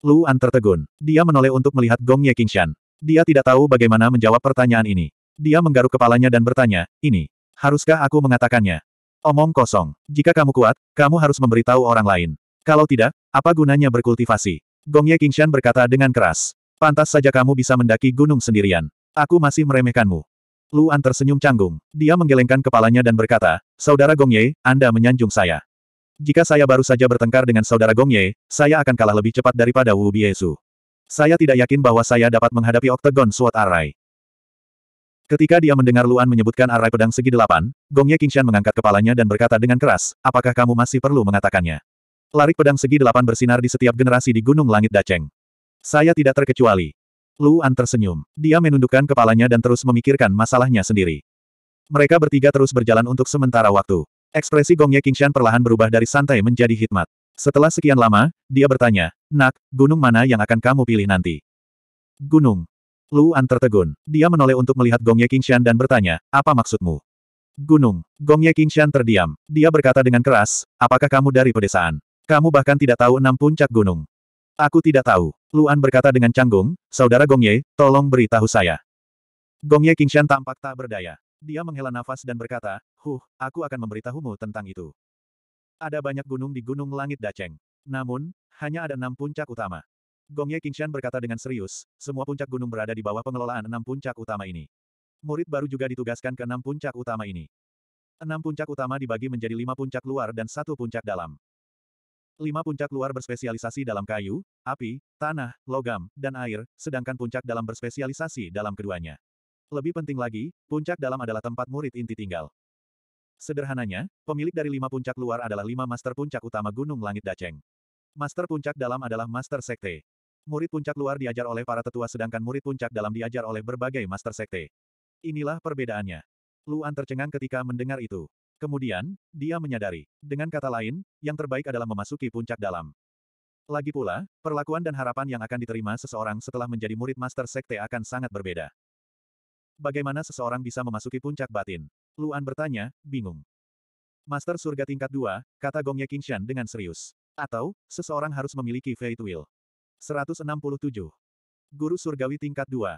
Speaker 1: Luan tertegun. Dia menoleh untuk melihat Gong Ye Qingshan. Dia tidak tahu bagaimana menjawab pertanyaan ini. Dia menggaruk kepalanya dan bertanya, ini, haruskah aku mengatakannya? Omong kosong. Jika kamu kuat, kamu harus memberitahu orang lain. Kalau tidak, apa gunanya berkultivasi? Gong Ye Qingshan berkata dengan keras. Pantas saja kamu bisa mendaki gunung sendirian. Aku masih meremehkanmu. Luan tersenyum canggung. Dia menggelengkan kepalanya dan berkata, Saudara Gongye, Anda menyanjung saya. Jika saya baru saja bertengkar dengan Saudara Gongye, saya akan kalah lebih cepat daripada Wu Biesu. Saya tidak yakin bahwa saya dapat menghadapi Octagon Sword Array. Ketika dia mendengar Luan menyebutkan arai pedang segi delapan, Gongye Qingshan mengangkat kepalanya dan berkata dengan keras, apakah kamu masih perlu mengatakannya? Larik pedang segi delapan bersinar di setiap generasi di Gunung Langit Daceng. Saya tidak terkecuali. Luan tersenyum. Dia menundukkan kepalanya dan terus memikirkan masalahnya sendiri. Mereka bertiga terus berjalan untuk sementara waktu. Ekspresi Gong Ye Qingshan perlahan berubah dari santai menjadi hikmat. Setelah sekian lama, dia bertanya, Nak, gunung mana yang akan kamu pilih nanti? Gunung. Luan tertegun. Dia menoleh untuk melihat Gong Ye Qingshan dan bertanya, apa maksudmu? Gunung. Gong Ye Qingshan terdiam. Dia berkata dengan keras, apakah kamu dari pedesaan? Kamu bahkan tidak tahu enam puncak gunung. Aku tidak tahu. Luan berkata dengan canggung, Saudara Gongye, tolong beritahu saya. Gongye Qingshan tampak tak berdaya. Dia menghela nafas dan berkata, Huh, aku akan memberitahumu tentang itu. Ada banyak gunung di Gunung Langit Daceng. Namun, hanya ada enam puncak utama. Gongye Qingshan berkata dengan serius, semua puncak gunung berada di bawah pengelolaan enam puncak utama ini. Murid baru juga ditugaskan ke enam puncak utama ini. Enam puncak utama dibagi menjadi lima puncak luar dan satu puncak dalam. Lima puncak luar berspesialisasi dalam kayu, api, tanah, logam, dan air, sedangkan puncak dalam berspesialisasi dalam keduanya. Lebih penting lagi, puncak dalam adalah tempat murid inti tinggal. Sederhananya, pemilik dari lima puncak luar adalah lima master puncak utama Gunung Langit Daceng. Master puncak dalam adalah master sekte. Murid puncak luar diajar oleh para tetua sedangkan murid puncak dalam diajar oleh berbagai master sekte. Inilah perbedaannya. Luan tercengang ketika mendengar itu. Kemudian, dia menyadari, dengan kata lain, yang terbaik adalah memasuki puncak dalam. Lagi pula, perlakuan dan harapan yang akan diterima seseorang setelah menjadi murid Master Sekte akan sangat berbeda. Bagaimana seseorang bisa memasuki puncak batin? Luan bertanya, bingung. Master surga tingkat 2, kata Gongye Qingshan dengan serius. Atau, seseorang harus memiliki Fate Will. 167. Guru surgawi tingkat 2.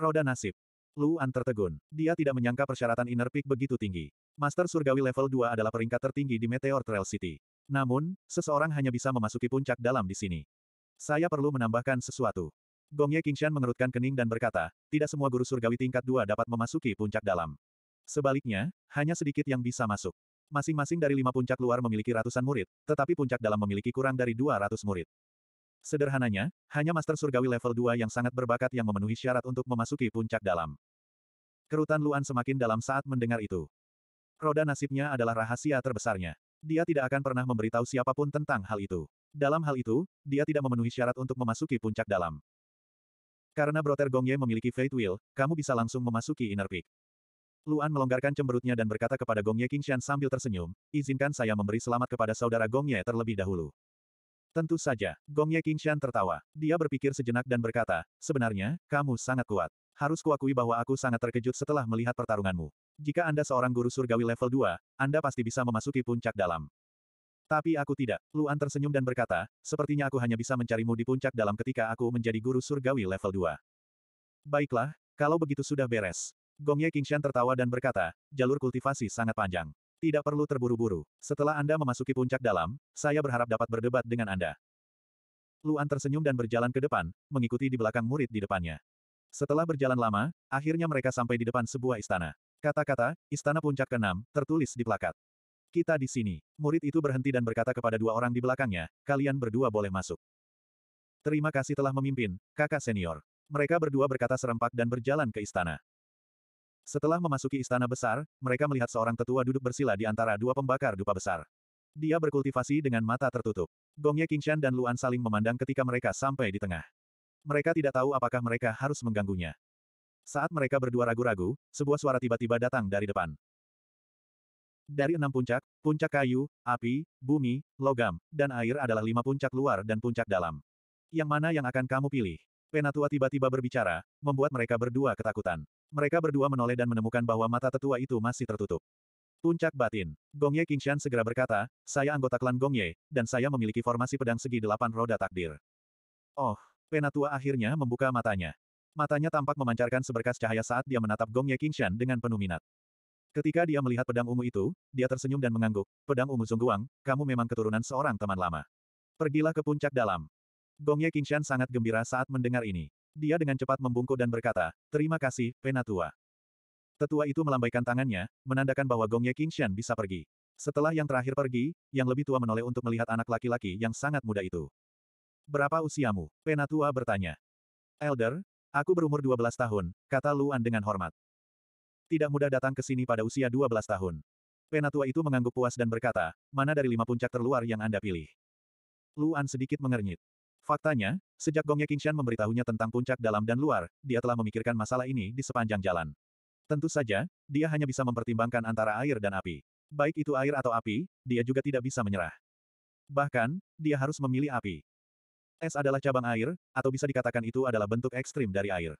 Speaker 1: Roda nasib. Luan tertegun. Dia tidak menyangka persyaratan Inner Peak begitu tinggi. Master Surgawi level 2 adalah peringkat tertinggi di Meteor Trail City. Namun, seseorang hanya bisa memasuki puncak dalam di sini. Saya perlu menambahkan sesuatu. Gongye Qingshan mengerutkan kening dan berkata, tidak semua guru surgawi tingkat 2 dapat memasuki puncak dalam. Sebaliknya, hanya sedikit yang bisa masuk. Masing-masing dari lima puncak luar memiliki ratusan murid, tetapi puncak dalam memiliki kurang dari 200 murid. Sederhananya, hanya Master Surgawi level 2 yang sangat berbakat yang memenuhi syarat untuk memasuki puncak dalam. Kerutan Luan semakin dalam saat mendengar itu. Roda nasibnya adalah rahasia terbesarnya. Dia tidak akan pernah memberitahu siapapun tentang hal itu. Dalam hal itu, dia tidak memenuhi syarat untuk memasuki puncak dalam. Karena Broter Gongye memiliki Fate Will, kamu bisa langsung memasuki Inner Peak. Luan melonggarkan cemberutnya dan berkata kepada Gongye Qingshan sambil tersenyum, izinkan saya memberi selamat kepada saudara Gongye terlebih dahulu. Tentu saja, Gong Ye Qingshan tertawa. Dia berpikir sejenak dan berkata, sebenarnya, kamu sangat kuat. Harus kuakui bahwa aku sangat terkejut setelah melihat pertarunganmu. Jika Anda seorang guru surgawi level 2, Anda pasti bisa memasuki puncak dalam. Tapi aku tidak. Luan tersenyum dan berkata, sepertinya aku hanya bisa mencarimu di puncak dalam ketika aku menjadi guru surgawi level 2. Baiklah, kalau begitu sudah beres. Gong Ye Qingshan tertawa dan berkata, jalur kultivasi sangat panjang. Tidak perlu terburu-buru. Setelah Anda memasuki puncak dalam, saya berharap dapat berdebat dengan Anda. Luan tersenyum dan berjalan ke depan, mengikuti di belakang murid di depannya. Setelah berjalan lama, akhirnya mereka sampai di depan sebuah istana. Kata-kata, Istana Puncak ke-6, tertulis di plakat. Kita di sini. Murid itu berhenti dan berkata kepada dua orang di belakangnya, kalian berdua boleh masuk. Terima kasih telah memimpin, kakak senior. Mereka berdua berkata serempak dan berjalan ke istana. Setelah memasuki istana besar, mereka melihat seorang tetua duduk bersila di antara dua pembakar dupa besar. Dia berkultivasi dengan mata tertutup. Gongye Qingshan dan Luan saling memandang ketika mereka sampai di tengah. Mereka tidak tahu apakah mereka harus mengganggunya. Saat mereka berdua ragu-ragu, sebuah suara tiba-tiba datang dari depan. Dari enam puncak, puncak kayu, api, bumi, logam, dan air adalah lima puncak luar dan puncak dalam. Yang mana yang akan kamu pilih? Penatua tiba-tiba berbicara, membuat mereka berdua ketakutan. Mereka berdua menoleh dan menemukan bahwa mata tetua itu masih tertutup. Puncak batin. Gong Ye Qingshan segera berkata, saya anggota klan Gong Ye, dan saya memiliki formasi pedang segi delapan roda takdir. Oh, penatua akhirnya membuka matanya. Matanya tampak memancarkan seberkas cahaya saat dia menatap Gong Ye Qingshan dengan penuh minat. Ketika dia melihat pedang ungu itu, dia tersenyum dan mengangguk. Pedang ungu Zongguang, kamu memang keturunan seorang teman lama. Pergilah ke puncak dalam. Gongye Qingshan sangat gembira saat mendengar ini. Dia dengan cepat membungkuk dan berkata, Terima kasih, Penatua. Tetua itu melambaikan tangannya, menandakan bahwa Gongye Qingshan bisa pergi. Setelah yang terakhir pergi, yang lebih tua menoleh untuk melihat anak laki-laki yang sangat muda itu. Berapa usiamu? Penatua bertanya. Elder, aku berumur 12 tahun, kata Luan dengan hormat. Tidak mudah datang ke sini pada usia 12 tahun. Penatua itu mengangguk puas dan berkata, mana dari lima puncak terluar yang Anda pilih? Luan sedikit mengernyit. Faktanya, sejak Gongye Qingshan memberitahunya tentang puncak dalam dan luar, dia telah memikirkan masalah ini di sepanjang jalan. Tentu saja, dia hanya bisa mempertimbangkan antara air dan api. Baik itu air atau api, dia juga tidak bisa menyerah. Bahkan, dia harus memilih api. Es adalah cabang air, atau bisa dikatakan itu adalah bentuk ekstrim dari air.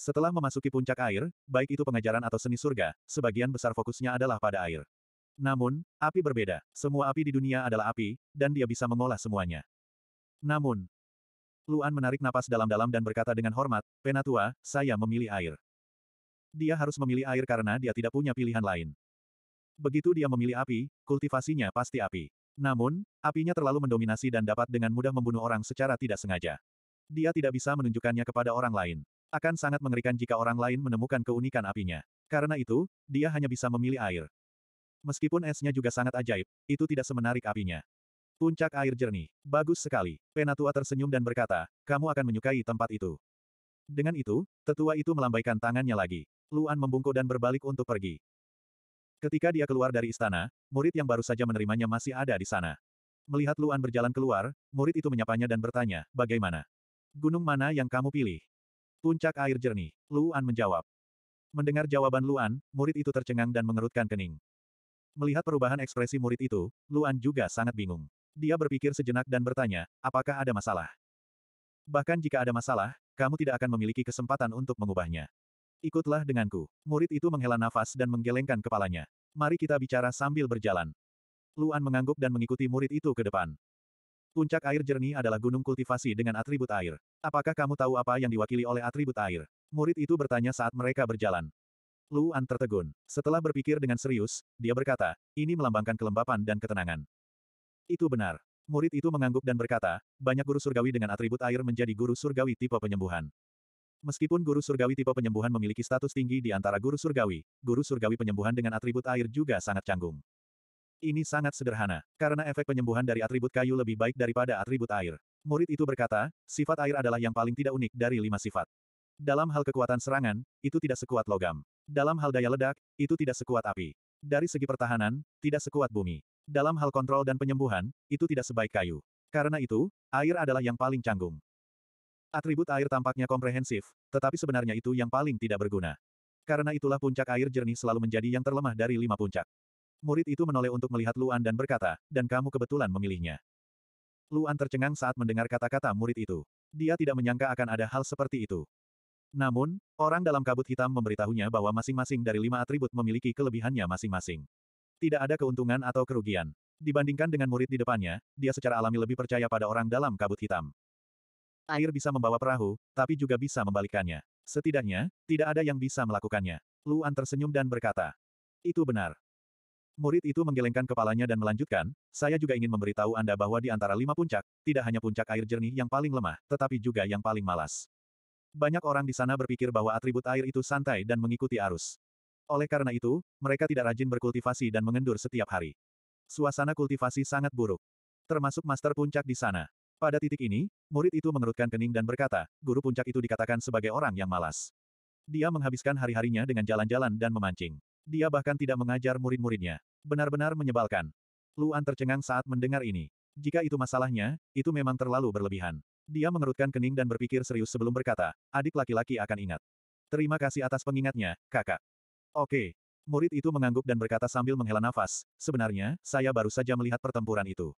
Speaker 1: Setelah memasuki puncak air, baik itu pengajaran atau seni surga, sebagian besar fokusnya adalah pada air. Namun, api berbeda. Semua api di dunia adalah api, dan dia bisa mengolah semuanya. Namun, Luan menarik napas dalam-dalam dan berkata dengan hormat, Penatua, saya memilih air. Dia harus memilih air karena dia tidak punya pilihan lain. Begitu dia memilih api, kultivasinya pasti api. Namun, apinya terlalu mendominasi dan dapat dengan mudah membunuh orang secara tidak sengaja. Dia tidak bisa menunjukkannya kepada orang lain. Akan sangat mengerikan jika orang lain menemukan keunikan apinya. Karena itu, dia hanya bisa memilih air. Meskipun esnya juga sangat ajaib, itu tidak semenarik apinya. Puncak air jernih. Bagus sekali. Penatua tersenyum dan berkata, kamu akan menyukai tempat itu. Dengan itu, tetua itu melambaikan tangannya lagi. Luan membungkuk dan berbalik untuk pergi. Ketika dia keluar dari istana, murid yang baru saja menerimanya masih ada di sana. Melihat Luan berjalan keluar, murid itu menyapanya dan bertanya, bagaimana? Gunung mana yang kamu pilih? Puncak air jernih. Luan menjawab. Mendengar jawaban Luan, murid itu tercengang dan mengerutkan kening. Melihat perubahan ekspresi murid itu, Luan juga sangat bingung. Dia berpikir sejenak dan bertanya, apakah ada masalah? Bahkan jika ada masalah, kamu tidak akan memiliki kesempatan untuk mengubahnya. Ikutlah denganku. Murid itu menghela nafas dan menggelengkan kepalanya. Mari kita bicara sambil berjalan. Luan mengangguk dan mengikuti murid itu ke depan. Puncak air jernih adalah gunung kultivasi dengan atribut air. Apakah kamu tahu apa yang diwakili oleh atribut air? Murid itu bertanya saat mereka berjalan. Luan tertegun. Setelah berpikir dengan serius, dia berkata, ini melambangkan kelembapan dan ketenangan. Itu benar. Murid itu mengangguk dan berkata, banyak guru surgawi dengan atribut air menjadi guru surgawi tipe penyembuhan. Meskipun guru surgawi tipe penyembuhan memiliki status tinggi di antara guru surgawi, guru surgawi penyembuhan dengan atribut air juga sangat canggung. Ini sangat sederhana, karena efek penyembuhan dari atribut kayu lebih baik daripada atribut air. Murid itu berkata, sifat air adalah yang paling tidak unik dari lima sifat. Dalam hal kekuatan serangan, itu tidak sekuat logam. Dalam hal daya ledak, itu tidak sekuat api. Dari segi pertahanan, tidak sekuat bumi. Dalam hal kontrol dan penyembuhan, itu tidak sebaik kayu. Karena itu, air adalah yang paling canggung. Atribut air tampaknya komprehensif, tetapi sebenarnya itu yang paling tidak berguna. Karena itulah puncak air jernih selalu menjadi yang terlemah dari lima puncak. Murid itu menoleh untuk melihat Luan dan berkata, dan kamu kebetulan memilihnya. Luan tercengang saat mendengar kata-kata murid itu. Dia tidak menyangka akan ada hal seperti itu. Namun, orang dalam kabut hitam memberitahunya bahwa masing-masing dari lima atribut memiliki kelebihannya masing-masing. Tidak ada keuntungan atau kerugian. Dibandingkan dengan murid di depannya, dia secara alami lebih percaya pada orang dalam kabut hitam. Air bisa membawa perahu, tapi juga bisa membalikkannya. Setidaknya, tidak ada yang bisa melakukannya. Luan tersenyum dan berkata, Itu benar. Murid itu menggelengkan kepalanya dan melanjutkan, saya juga ingin memberitahu Anda bahwa di antara lima puncak, tidak hanya puncak air jernih yang paling lemah, tetapi juga yang paling malas. Banyak orang di sana berpikir bahwa atribut air itu santai dan mengikuti arus. Oleh karena itu, mereka tidak rajin berkultivasi dan mengendur setiap hari. Suasana kultivasi sangat buruk. Termasuk master puncak di sana. Pada titik ini, murid itu mengerutkan kening dan berkata, guru puncak itu dikatakan sebagai orang yang malas. Dia menghabiskan hari-harinya dengan jalan-jalan dan memancing. Dia bahkan tidak mengajar murid-muridnya. Benar-benar menyebalkan. Luan tercengang saat mendengar ini. Jika itu masalahnya, itu memang terlalu berlebihan. Dia mengerutkan kening dan berpikir serius sebelum berkata, adik laki-laki akan ingat. Terima kasih atas pengingatnya, kakak. Oke. Murid itu mengangguk dan berkata sambil menghela nafas, sebenarnya, saya baru saja melihat pertempuran itu.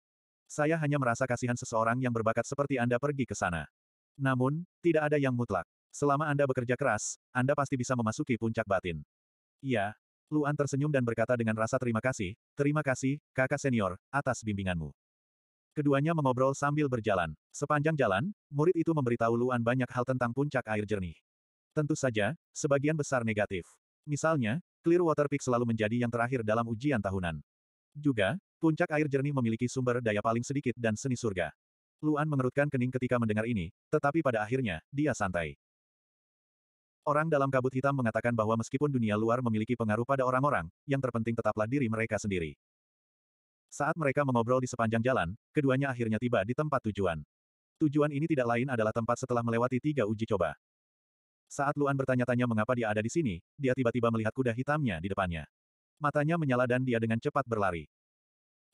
Speaker 1: Saya hanya merasa kasihan seseorang yang berbakat seperti Anda pergi ke sana. Namun, tidak ada yang mutlak. Selama Anda bekerja keras, Anda pasti bisa memasuki puncak batin. Iya. Luan tersenyum dan berkata dengan rasa terima kasih, terima kasih, kakak senior, atas bimbinganmu. Keduanya mengobrol sambil berjalan. Sepanjang jalan, murid itu memberitahu Luan banyak hal tentang puncak air jernih. Tentu saja, sebagian besar negatif. Misalnya, Clearwater Peak selalu menjadi yang terakhir dalam ujian tahunan. Juga, puncak air jernih memiliki sumber daya paling sedikit dan seni surga. Luan mengerutkan kening ketika mendengar ini, tetapi pada akhirnya, dia santai. Orang dalam kabut hitam mengatakan bahwa meskipun dunia luar memiliki pengaruh pada orang-orang, yang terpenting tetaplah diri mereka sendiri. Saat mereka mengobrol di sepanjang jalan, keduanya akhirnya tiba di tempat tujuan. Tujuan ini tidak lain adalah tempat setelah melewati tiga uji coba. Saat Luan bertanya-tanya mengapa dia ada di sini, dia tiba-tiba melihat kuda hitamnya di depannya. Matanya menyala dan dia dengan cepat berlari.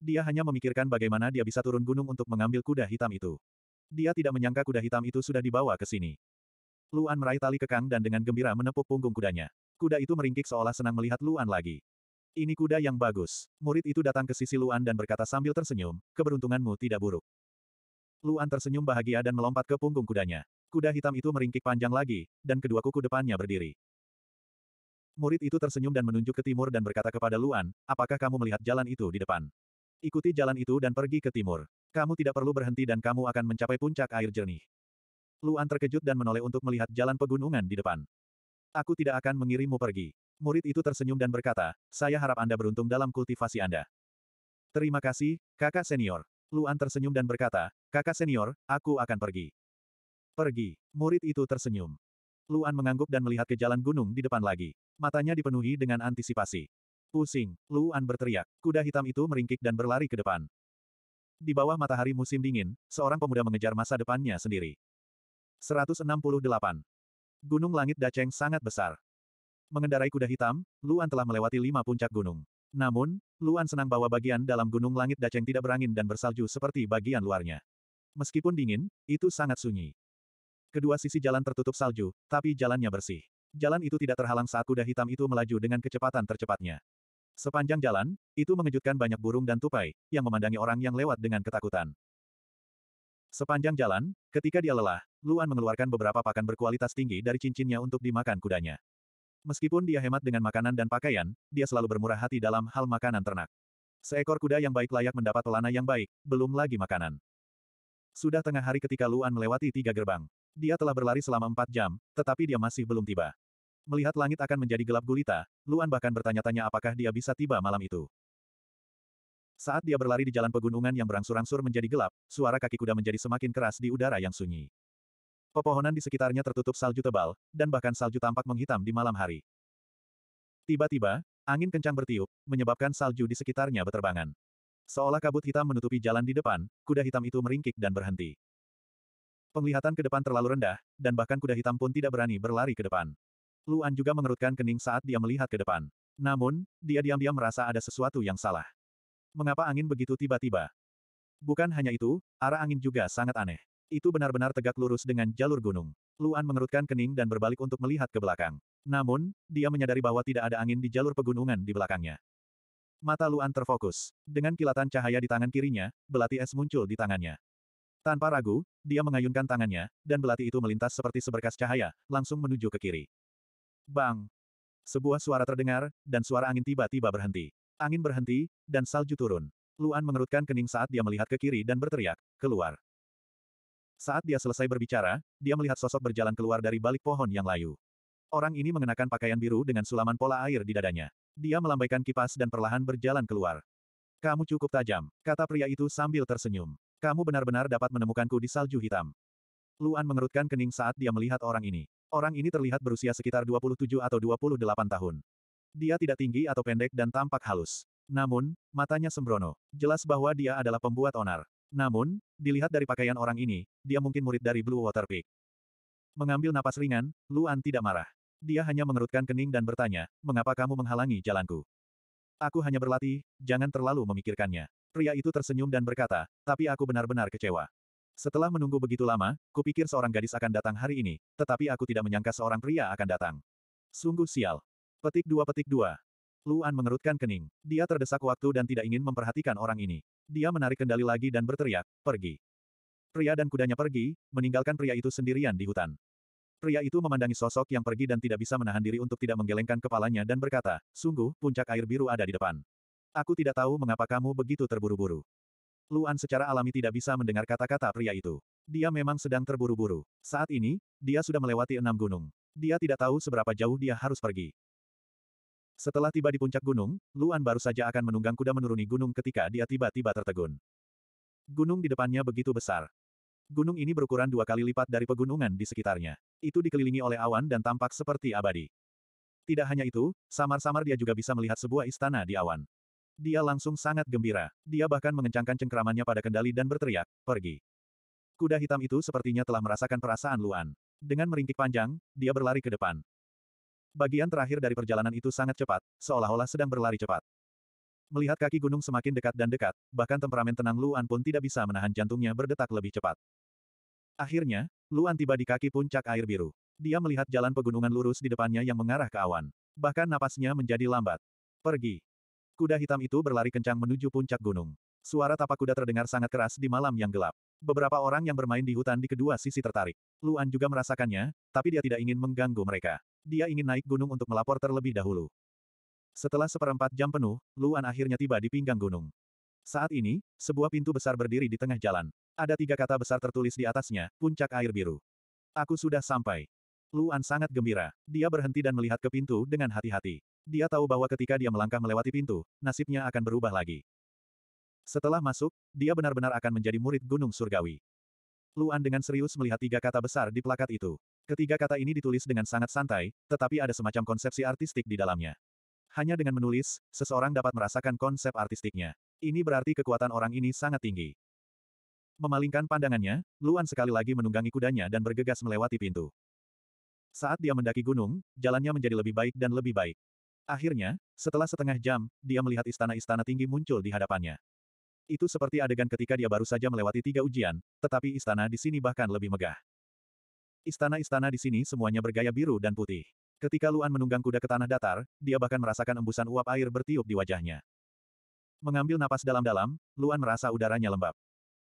Speaker 1: Dia hanya memikirkan bagaimana dia bisa turun gunung untuk mengambil kuda hitam itu. Dia tidak menyangka kuda hitam itu sudah dibawa ke sini. Luan meraih tali kekang dan dengan gembira menepuk punggung kudanya. Kuda itu meringkik seolah senang melihat Luan lagi. Ini kuda yang bagus. Murid itu datang ke sisi Luan dan berkata sambil tersenyum, keberuntunganmu tidak buruk. Luan tersenyum bahagia dan melompat ke punggung kudanya. Kuda hitam itu meringkik panjang lagi, dan kedua kuku depannya berdiri. Murid itu tersenyum dan menunjuk ke timur dan berkata kepada Luan, apakah kamu melihat jalan itu di depan? Ikuti jalan itu dan pergi ke timur. Kamu tidak perlu berhenti dan kamu akan mencapai puncak air jernih. Luan terkejut dan menoleh untuk melihat jalan pegunungan di depan. Aku tidak akan mengirimmu pergi. Murid itu tersenyum dan berkata, saya harap Anda beruntung dalam kultivasi Anda. Terima kasih, kakak senior. Luan tersenyum dan berkata, kakak senior, aku akan pergi. Pergi. Murid itu tersenyum. Luan mengangguk dan melihat ke jalan gunung di depan lagi. Matanya dipenuhi dengan antisipasi. Pusing, Luan berteriak. Kuda hitam itu meringkik dan berlari ke depan. Di bawah matahari musim dingin, seorang pemuda mengejar masa depannya sendiri. 168. Gunung Langit Daceng sangat besar. Mengendarai kuda hitam, Luan telah melewati lima puncak gunung. Namun, Luan senang bahwa bagian dalam Gunung Langit Daceng tidak berangin dan bersalju seperti bagian luarnya. Meskipun dingin, itu sangat sunyi. Kedua sisi jalan tertutup salju, tapi jalannya bersih. Jalan itu tidak terhalang saat kuda hitam itu melaju dengan kecepatan tercepatnya. Sepanjang jalan, itu mengejutkan banyak burung dan tupai, yang memandangi orang yang lewat dengan ketakutan. Sepanjang jalan, ketika dia lelah, Luan mengeluarkan beberapa pakan berkualitas tinggi dari cincinnya untuk dimakan kudanya. Meskipun dia hemat dengan makanan dan pakaian, dia selalu bermurah hati dalam hal makanan ternak. Seekor kuda yang baik layak mendapat pelana yang baik, belum lagi makanan. Sudah tengah hari ketika Luan melewati tiga gerbang. Dia telah berlari selama empat jam, tetapi dia masih belum tiba. Melihat langit akan menjadi gelap gulita, Luan bahkan bertanya-tanya apakah dia bisa tiba malam itu. Saat dia berlari di jalan pegunungan yang berangsur-angsur menjadi gelap, suara kaki kuda menjadi semakin keras di udara yang sunyi. Pepohonan di sekitarnya tertutup salju tebal, dan bahkan salju tampak menghitam di malam hari. Tiba-tiba, angin kencang bertiup, menyebabkan salju di sekitarnya berterbangan. Seolah kabut hitam menutupi jalan di depan, kuda hitam itu meringkik dan berhenti. Penglihatan ke depan terlalu rendah, dan bahkan kuda hitam pun tidak berani berlari ke depan. Luan juga mengerutkan kening saat dia melihat ke depan. Namun, dia diam-diam merasa ada sesuatu yang salah. Mengapa angin begitu tiba-tiba? Bukan hanya itu, arah angin juga sangat aneh. Itu benar-benar tegak lurus dengan jalur gunung. Luan mengerutkan kening dan berbalik untuk melihat ke belakang. Namun, dia menyadari bahwa tidak ada angin di jalur pegunungan di belakangnya. Mata Luan terfokus. Dengan kilatan cahaya di tangan kirinya, belati es muncul di tangannya. Tanpa ragu, dia mengayunkan tangannya, dan belati itu melintas seperti seberkas cahaya, langsung menuju ke kiri. Bang! Sebuah suara terdengar, dan suara angin tiba-tiba berhenti. Angin berhenti, dan salju turun. Luan mengerutkan kening saat dia melihat ke kiri dan berteriak, keluar. Saat dia selesai berbicara, dia melihat sosok berjalan keluar dari balik pohon yang layu. Orang ini mengenakan pakaian biru dengan sulaman pola air di dadanya. Dia melambaikan kipas dan perlahan berjalan keluar. Kamu cukup tajam, kata pria itu sambil tersenyum. Kamu benar-benar dapat menemukanku di salju hitam. Luan mengerutkan kening saat dia melihat orang ini. Orang ini terlihat berusia sekitar 27 atau 28 tahun. Dia tidak tinggi atau pendek dan tampak halus. Namun, matanya sembrono. Jelas bahwa dia adalah pembuat onar. Namun, dilihat dari pakaian orang ini, dia mungkin murid dari Blue Water Peak. Mengambil napas ringan, Luan tidak marah. Dia hanya mengerutkan kening dan bertanya, mengapa kamu menghalangi jalanku? Aku hanya berlatih, jangan terlalu memikirkannya. Pria itu tersenyum dan berkata, tapi aku benar-benar kecewa. Setelah menunggu begitu lama, kupikir seorang gadis akan datang hari ini, tetapi aku tidak menyangka seorang pria akan datang. Sungguh sial. Petik dua petik dua. Luan mengerutkan kening. Dia terdesak waktu dan tidak ingin memperhatikan orang ini. Dia menarik kendali lagi dan berteriak, pergi. Pria dan kudanya pergi, meninggalkan pria itu sendirian di hutan. Pria itu memandangi sosok yang pergi dan tidak bisa menahan diri untuk tidak menggelengkan kepalanya dan berkata, sungguh, puncak air biru ada di depan. Aku tidak tahu mengapa kamu begitu terburu-buru. Luan secara alami tidak bisa mendengar kata-kata pria itu. Dia memang sedang terburu-buru. Saat ini, dia sudah melewati enam gunung. Dia tidak tahu seberapa jauh dia harus pergi. Setelah tiba di puncak gunung, Luan baru saja akan menunggang kuda menuruni gunung ketika dia tiba-tiba tertegun. Gunung di depannya begitu besar. Gunung ini berukuran dua kali lipat dari pegunungan di sekitarnya. Itu dikelilingi oleh awan dan tampak seperti abadi. Tidak hanya itu, samar-samar dia juga bisa melihat sebuah istana di awan. Dia langsung sangat gembira. Dia bahkan mengencangkan cengkeramannya pada kendali dan berteriak, pergi. Kuda hitam itu sepertinya telah merasakan perasaan Luan. Dengan meringkik panjang, dia berlari ke depan. Bagian terakhir dari perjalanan itu sangat cepat, seolah-olah sedang berlari cepat. Melihat kaki gunung semakin dekat dan dekat, bahkan temperamen tenang Luan pun tidak bisa menahan jantungnya berdetak lebih cepat. Akhirnya, Luan tiba di kaki puncak air biru. Dia melihat jalan pegunungan lurus di depannya yang mengarah ke awan. Bahkan napasnya menjadi lambat. Pergi. Kuda hitam itu berlari kencang menuju puncak gunung. Suara tapak kuda terdengar sangat keras di malam yang gelap. Beberapa orang yang bermain di hutan di kedua sisi tertarik. Luan juga merasakannya, tapi dia tidak ingin mengganggu mereka. Dia ingin naik gunung untuk melapor terlebih dahulu. Setelah seperempat jam penuh, Luan akhirnya tiba di pinggang gunung. Saat ini, sebuah pintu besar berdiri di tengah jalan. Ada tiga kata besar tertulis di atasnya, puncak air biru. Aku sudah sampai. Luan sangat gembira. Dia berhenti dan melihat ke pintu dengan hati-hati. Dia tahu bahwa ketika dia melangkah melewati pintu, nasibnya akan berubah lagi. Setelah masuk, dia benar-benar akan menjadi murid Gunung Surgawi. Luan dengan serius melihat tiga kata besar di plakat itu. Ketiga kata ini ditulis dengan sangat santai, tetapi ada semacam konsepsi artistik di dalamnya. Hanya dengan menulis, seseorang dapat merasakan konsep artistiknya. Ini berarti kekuatan orang ini sangat tinggi. Memalingkan pandangannya, Luan sekali lagi menunggangi kudanya dan bergegas melewati pintu. Saat dia mendaki gunung, jalannya menjadi lebih baik dan lebih baik. Akhirnya, setelah setengah jam, dia melihat istana-istana tinggi muncul di hadapannya. Itu seperti adegan ketika dia baru saja melewati tiga ujian, tetapi istana di sini bahkan lebih megah. Istana-istana di sini semuanya bergaya biru dan putih. Ketika Luan menunggang kuda ke tanah datar, dia bahkan merasakan embusan uap air bertiup di wajahnya. Mengambil napas dalam-dalam, Luan merasa udaranya lembab.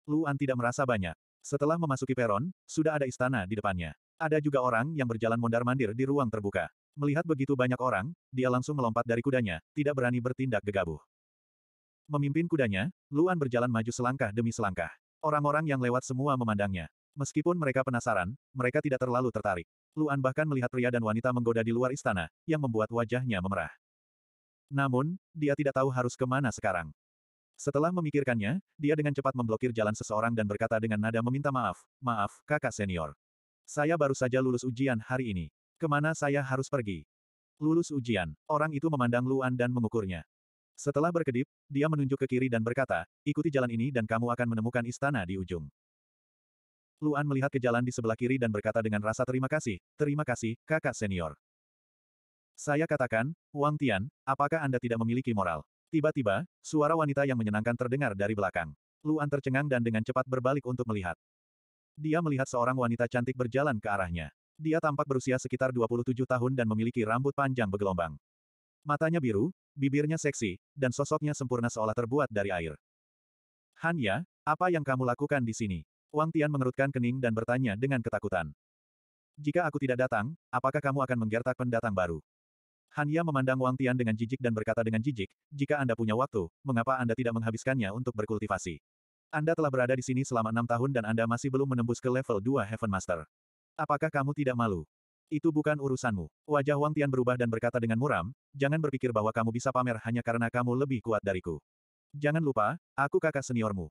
Speaker 1: Luan tidak merasa banyak. Setelah memasuki peron, sudah ada istana di depannya. Ada juga orang yang berjalan mondar-mandir di ruang terbuka. Melihat begitu banyak orang, dia langsung melompat dari kudanya, tidak berani bertindak gegabah. Memimpin kudanya, Luan berjalan maju selangkah demi selangkah. Orang-orang yang lewat semua memandangnya. Meskipun mereka penasaran, mereka tidak terlalu tertarik. Luan bahkan melihat pria dan wanita menggoda di luar istana, yang membuat wajahnya memerah. Namun, dia tidak tahu harus kemana sekarang. Setelah memikirkannya, dia dengan cepat memblokir jalan seseorang dan berkata dengan nada meminta maaf, maaf, kakak senior. Saya baru saja lulus ujian hari ini. Kemana saya harus pergi? Lulus ujian, orang itu memandang Luan dan mengukurnya. Setelah berkedip, dia menunjuk ke kiri dan berkata, ikuti jalan ini dan kamu akan menemukan istana di ujung. Luan melihat ke jalan di sebelah kiri dan berkata dengan rasa terima kasih, terima kasih, kakak senior. Saya katakan, Wang Tian, apakah Anda tidak memiliki moral? Tiba-tiba, suara wanita yang menyenangkan terdengar dari belakang. Luan tercengang dan dengan cepat berbalik untuk melihat. Dia melihat seorang wanita cantik berjalan ke arahnya. Dia tampak berusia sekitar 27 tahun dan memiliki rambut panjang bergelombang. Matanya biru, bibirnya seksi, dan sosoknya sempurna seolah terbuat dari air. Hanya, apa yang kamu lakukan di sini? Wang Tian mengerutkan kening dan bertanya dengan ketakutan. Jika aku tidak datang, apakah kamu akan menggertak pendatang baru? Hanya memandang Wang Tian dengan jijik dan berkata dengan jijik, jika Anda punya waktu, mengapa Anda tidak menghabiskannya untuk berkultivasi? Anda telah berada di sini selama enam tahun dan Anda masih belum menembus ke level 2 Heaven Master. Apakah kamu tidak malu? Itu bukan urusanmu. Wajah Wang Tian berubah dan berkata dengan muram, jangan berpikir bahwa kamu bisa pamer hanya karena kamu lebih kuat dariku. Jangan lupa, aku kakak seniormu.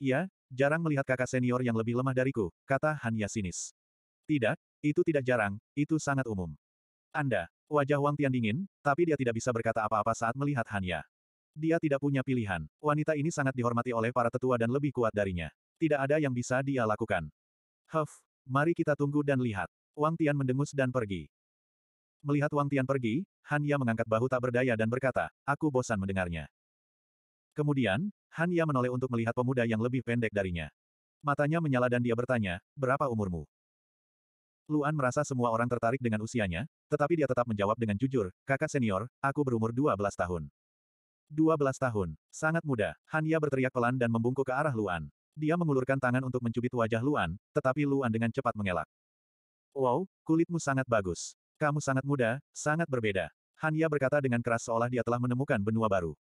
Speaker 1: Iya, jarang melihat kakak senior yang lebih lemah dariku, kata Hanya sinis. Tidak, itu tidak jarang, itu sangat umum. Anda, wajah Wang Tian dingin, tapi dia tidak bisa berkata apa-apa saat melihat Hanya. Dia tidak punya pilihan. Wanita ini sangat dihormati oleh para tetua dan lebih kuat darinya. Tidak ada yang bisa dia lakukan. Huff, Mari kita tunggu dan lihat. Wang Tian mendengus dan pergi. Melihat Wang Tian pergi, Han Ya mengangkat bahu tak berdaya dan berkata, aku bosan mendengarnya. Kemudian, Han Ya menoleh untuk melihat pemuda yang lebih pendek darinya. Matanya menyala dan dia bertanya, berapa umurmu? Luan merasa semua orang tertarik dengan usianya, tetapi dia tetap menjawab dengan jujur, kakak senior, aku berumur 12 tahun. 12 tahun, sangat muda, Han Ya berteriak pelan dan membungkuk ke arah Luan. Dia mengulurkan tangan untuk mencubit wajah Luan, tetapi Luan dengan cepat mengelak. Wow, kulitmu sangat bagus. Kamu sangat muda, sangat berbeda. Hanya berkata dengan keras seolah dia telah menemukan benua baru.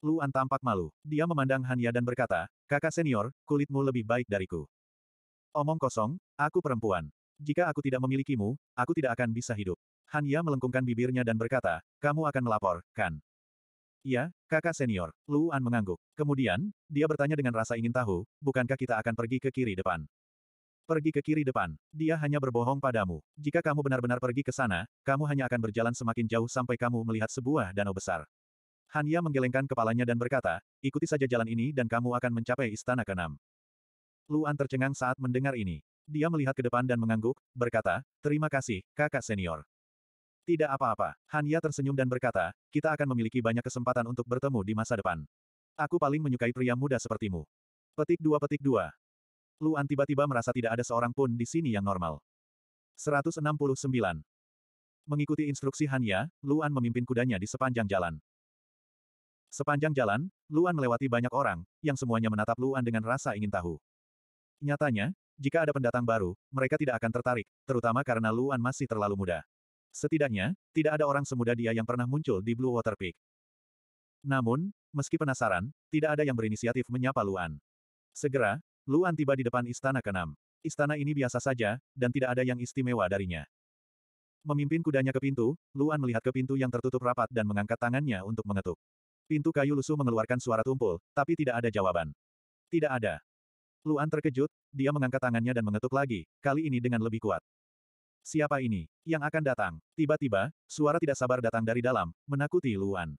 Speaker 1: Luan tampak malu. Dia memandang Hanya dan berkata, kakak senior, kulitmu lebih baik dariku. Omong kosong, aku perempuan. Jika aku tidak memilikimu, aku tidak akan bisa hidup. Hanya melengkungkan bibirnya dan berkata, kamu akan melapor, kan? Iya, kakak senior. Luan mengangguk. Kemudian, dia bertanya dengan rasa ingin tahu, bukankah kita akan pergi ke kiri depan? Pergi ke kiri depan. Dia hanya berbohong padamu. Jika kamu benar-benar pergi ke sana, kamu hanya akan berjalan semakin jauh sampai kamu melihat sebuah danau besar. Hanya menggelengkan kepalanya dan berkata, ikuti saja jalan ini dan kamu akan mencapai istana keenam. Luan tercengang saat mendengar ini. Dia melihat ke depan dan mengangguk, berkata, terima kasih, kakak senior. Tidak apa-apa, Hanya tersenyum dan berkata, kita akan memiliki banyak kesempatan untuk bertemu di masa depan. Aku paling menyukai pria muda sepertimu. Petik dua petik dua. Luan tiba-tiba merasa tidak ada seorang pun di sini yang normal. 169. Mengikuti instruksi Hanya, Luan memimpin kudanya di sepanjang jalan. Sepanjang jalan, Luan melewati banyak orang, yang semuanya menatap Luan dengan rasa ingin tahu. Nyatanya, jika ada pendatang baru, mereka tidak akan tertarik, terutama karena Luan masih terlalu muda. Setidaknya, tidak ada orang semuda dia yang pernah muncul di Blue Water Peak. Namun, meski penasaran, tidak ada yang berinisiatif menyapa Luan. Segera, Luan tiba di depan istana keenam. Istana ini biasa saja, dan tidak ada yang istimewa darinya. Memimpin kudanya ke pintu, Luan melihat ke pintu yang tertutup rapat dan mengangkat tangannya untuk mengetuk. Pintu kayu lusuh mengeluarkan suara tumpul, tapi tidak ada jawaban. Tidak ada. Luan terkejut, dia mengangkat tangannya dan mengetuk lagi, kali ini dengan lebih kuat. Siapa ini, yang akan datang? Tiba-tiba, suara tidak sabar datang dari dalam, menakuti Luan.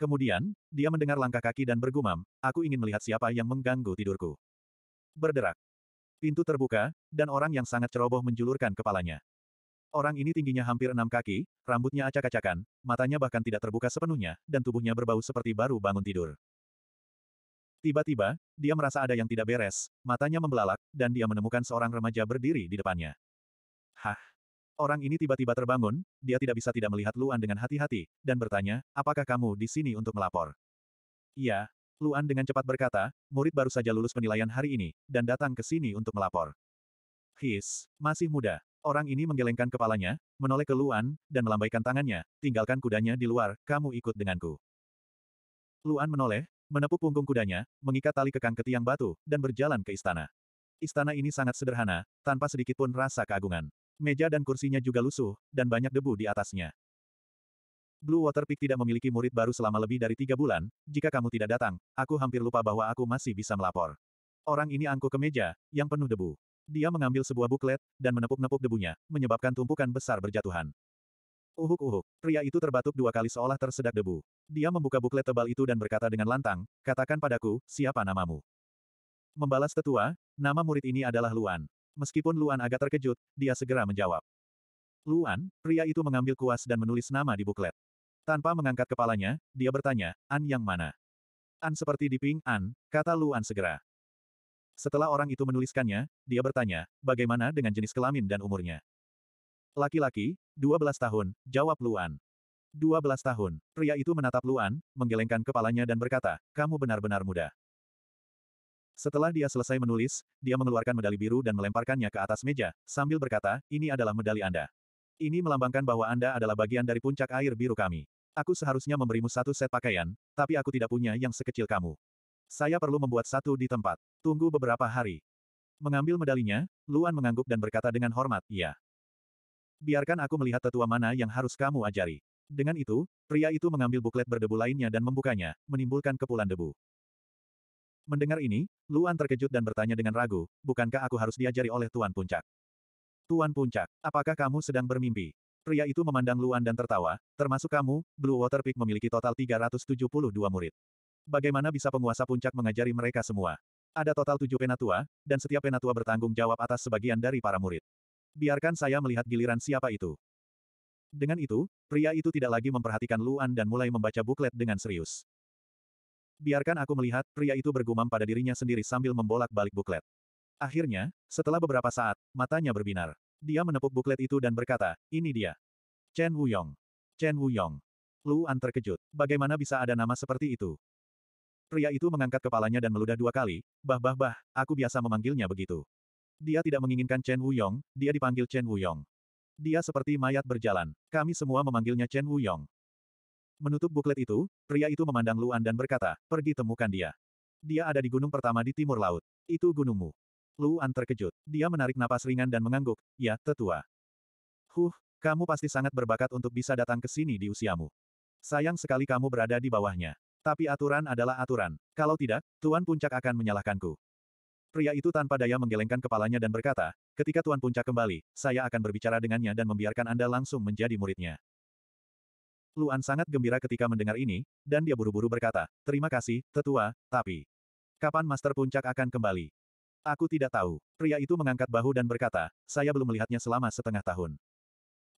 Speaker 1: Kemudian, dia mendengar langkah kaki dan bergumam, aku ingin melihat siapa yang mengganggu tidurku. Berderak. Pintu terbuka, dan orang yang sangat ceroboh menjulurkan kepalanya. Orang ini tingginya hampir enam kaki, rambutnya acak-acakan, matanya bahkan tidak terbuka sepenuhnya, dan tubuhnya berbau seperti baru bangun tidur. Tiba-tiba, dia merasa ada yang tidak beres, matanya membelalak, dan dia menemukan seorang remaja berdiri di depannya. Hah? Orang ini tiba-tiba terbangun, dia tidak bisa tidak melihat Luan dengan hati-hati, dan bertanya, apakah kamu di sini untuk melapor? Iya, Luan dengan cepat berkata, murid baru saja lulus penilaian hari ini, dan datang ke sini untuk melapor. His, masih muda. Orang ini menggelengkan kepalanya, menoleh ke Luan, dan melambaikan tangannya, tinggalkan kudanya di luar, kamu ikut denganku. Luan menoleh, menepuk punggung kudanya, mengikat tali kekang ke tiang batu, dan berjalan ke istana. Istana ini sangat sederhana, tanpa sedikitpun rasa keagungan. Meja dan kursinya juga lusuh, dan banyak debu di atasnya. Blue Water Peak tidak memiliki murid baru selama lebih dari tiga bulan, jika kamu tidak datang, aku hampir lupa bahwa aku masih bisa melapor. Orang ini angkuh ke meja, yang penuh debu. Dia mengambil sebuah buklet, dan menepuk-nepuk debunya, menyebabkan tumpukan besar berjatuhan. Uhuk-uhuk, pria itu terbatuk dua kali seolah tersedak debu. Dia membuka buklet tebal itu dan berkata dengan lantang, katakan padaku, siapa namamu? Membalas tetua, nama murid ini adalah Luan. Meskipun Luan agak terkejut, dia segera menjawab. Luan, pria itu mengambil kuas dan menulis nama di buklet. Tanpa mengangkat kepalanya, dia bertanya, An yang mana? An seperti di Ping An, kata Luan segera. Setelah orang itu menuliskannya, dia bertanya, bagaimana dengan jenis kelamin dan umurnya? Laki-laki, 12 tahun, jawab Luan. 12 tahun, pria itu menatap Luan, menggelengkan kepalanya dan berkata, kamu benar-benar muda. Setelah dia selesai menulis, dia mengeluarkan medali biru dan melemparkannya ke atas meja, sambil berkata, ini adalah medali Anda. Ini melambangkan bahwa Anda adalah bagian dari puncak air biru kami. Aku seharusnya memberimu satu set pakaian, tapi aku tidak punya yang sekecil kamu. Saya perlu membuat satu di tempat. Tunggu beberapa hari. Mengambil medalinya, Luan mengangguk dan berkata dengan hormat, iya. Biarkan aku melihat tetua mana yang harus kamu ajari. Dengan itu, pria itu mengambil buklet berdebu lainnya dan membukanya, menimbulkan kepulan debu. Mendengar ini, Luan terkejut dan bertanya dengan ragu, bukankah aku harus diajari oleh Tuan Puncak? Tuan Puncak, apakah kamu sedang bermimpi? Pria itu memandang Luan dan tertawa, termasuk kamu, Blue Water Peak memiliki total 372 murid. Bagaimana bisa penguasa puncak mengajari mereka semua? Ada total tujuh penatua, dan setiap penatua bertanggung jawab atas sebagian dari para murid. Biarkan saya melihat giliran siapa itu. Dengan itu, pria itu tidak lagi memperhatikan Luan dan mulai membaca buklet dengan serius. Biarkan aku melihat, pria itu bergumam pada dirinya sendiri sambil membolak-balik buklet. Akhirnya, setelah beberapa saat, matanya berbinar. Dia menepuk buklet itu dan berkata, ini dia. Chen Wuyong. Chen Wuyong. Luan terkejut. Bagaimana bisa ada nama seperti itu? Pria itu mengangkat kepalanya dan meludah dua kali, bah-bah-bah, aku biasa memanggilnya begitu. Dia tidak menginginkan Chen Wuyong, dia dipanggil Chen Wuyong. Dia seperti mayat berjalan. Kami semua memanggilnya Chen Wuyong. Menutup buklet itu, pria itu memandang Luan dan berkata, pergi temukan dia. Dia ada di gunung pertama di timur laut. Itu gunungmu. Luan terkejut. Dia menarik napas ringan dan mengangguk, ya, tetua. Huh, kamu pasti sangat berbakat untuk bisa datang ke sini di usiamu. Sayang sekali kamu berada di bawahnya. Tapi aturan adalah aturan. Kalau tidak, Tuan Puncak akan menyalahkanku. Pria itu tanpa daya menggelengkan kepalanya dan berkata, ketika Tuan Puncak kembali, saya akan berbicara dengannya dan membiarkan Anda langsung menjadi muridnya. Luan sangat gembira ketika mendengar ini, dan dia buru-buru berkata, terima kasih, tetua, tapi... Kapan Master Puncak akan kembali? Aku tidak tahu. Pria itu mengangkat bahu dan berkata, saya belum melihatnya selama setengah tahun.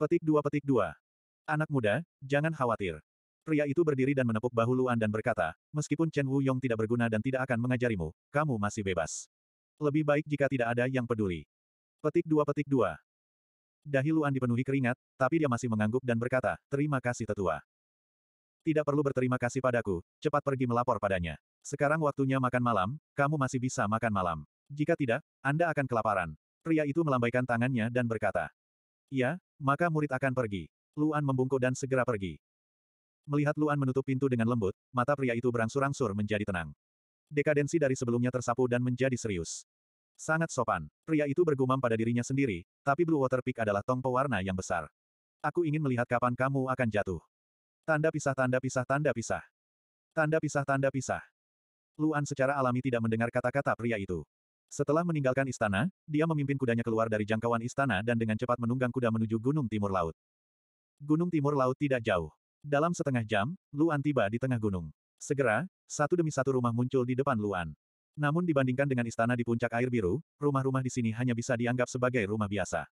Speaker 1: Petik dua petik dua. Anak muda, jangan khawatir. Pria itu berdiri dan menepuk bahu Luan dan berkata, meskipun Chen Wu Yong tidak berguna dan tidak akan mengajarimu, kamu masih bebas. Lebih baik jika tidak ada yang peduli. Petik dua petik dua. Dahi Luan dipenuhi keringat, tapi dia masih mengangguk dan berkata, terima kasih tetua. Tidak perlu berterima kasih padaku, cepat pergi melapor padanya. Sekarang waktunya makan malam, kamu masih bisa makan malam. Jika tidak, Anda akan kelaparan. Pria itu melambaikan tangannya dan berkata, "Ya, maka murid akan pergi. Luan membungkuk dan segera pergi. Melihat Luan menutup pintu dengan lembut, mata pria itu berangsur-angsur menjadi tenang. Dekadensi dari sebelumnya tersapu dan menjadi serius. Sangat sopan. Pria itu bergumam pada dirinya sendiri, tapi Blue Water Peak adalah tong pewarna yang besar. Aku ingin melihat kapan kamu akan jatuh. Tanda pisah tanda pisah tanda pisah. Tanda pisah tanda pisah. Luan secara alami tidak mendengar kata-kata pria itu. Setelah meninggalkan istana, dia memimpin kudanya keluar dari jangkauan istana dan dengan cepat menunggang kuda menuju Gunung Timur Laut. Gunung Timur Laut tidak jauh. Dalam setengah jam, Luan tiba di tengah gunung. Segera, satu demi satu rumah muncul di depan Luan. Namun dibandingkan dengan istana di puncak air biru, rumah-rumah di sini hanya bisa dianggap sebagai rumah biasa.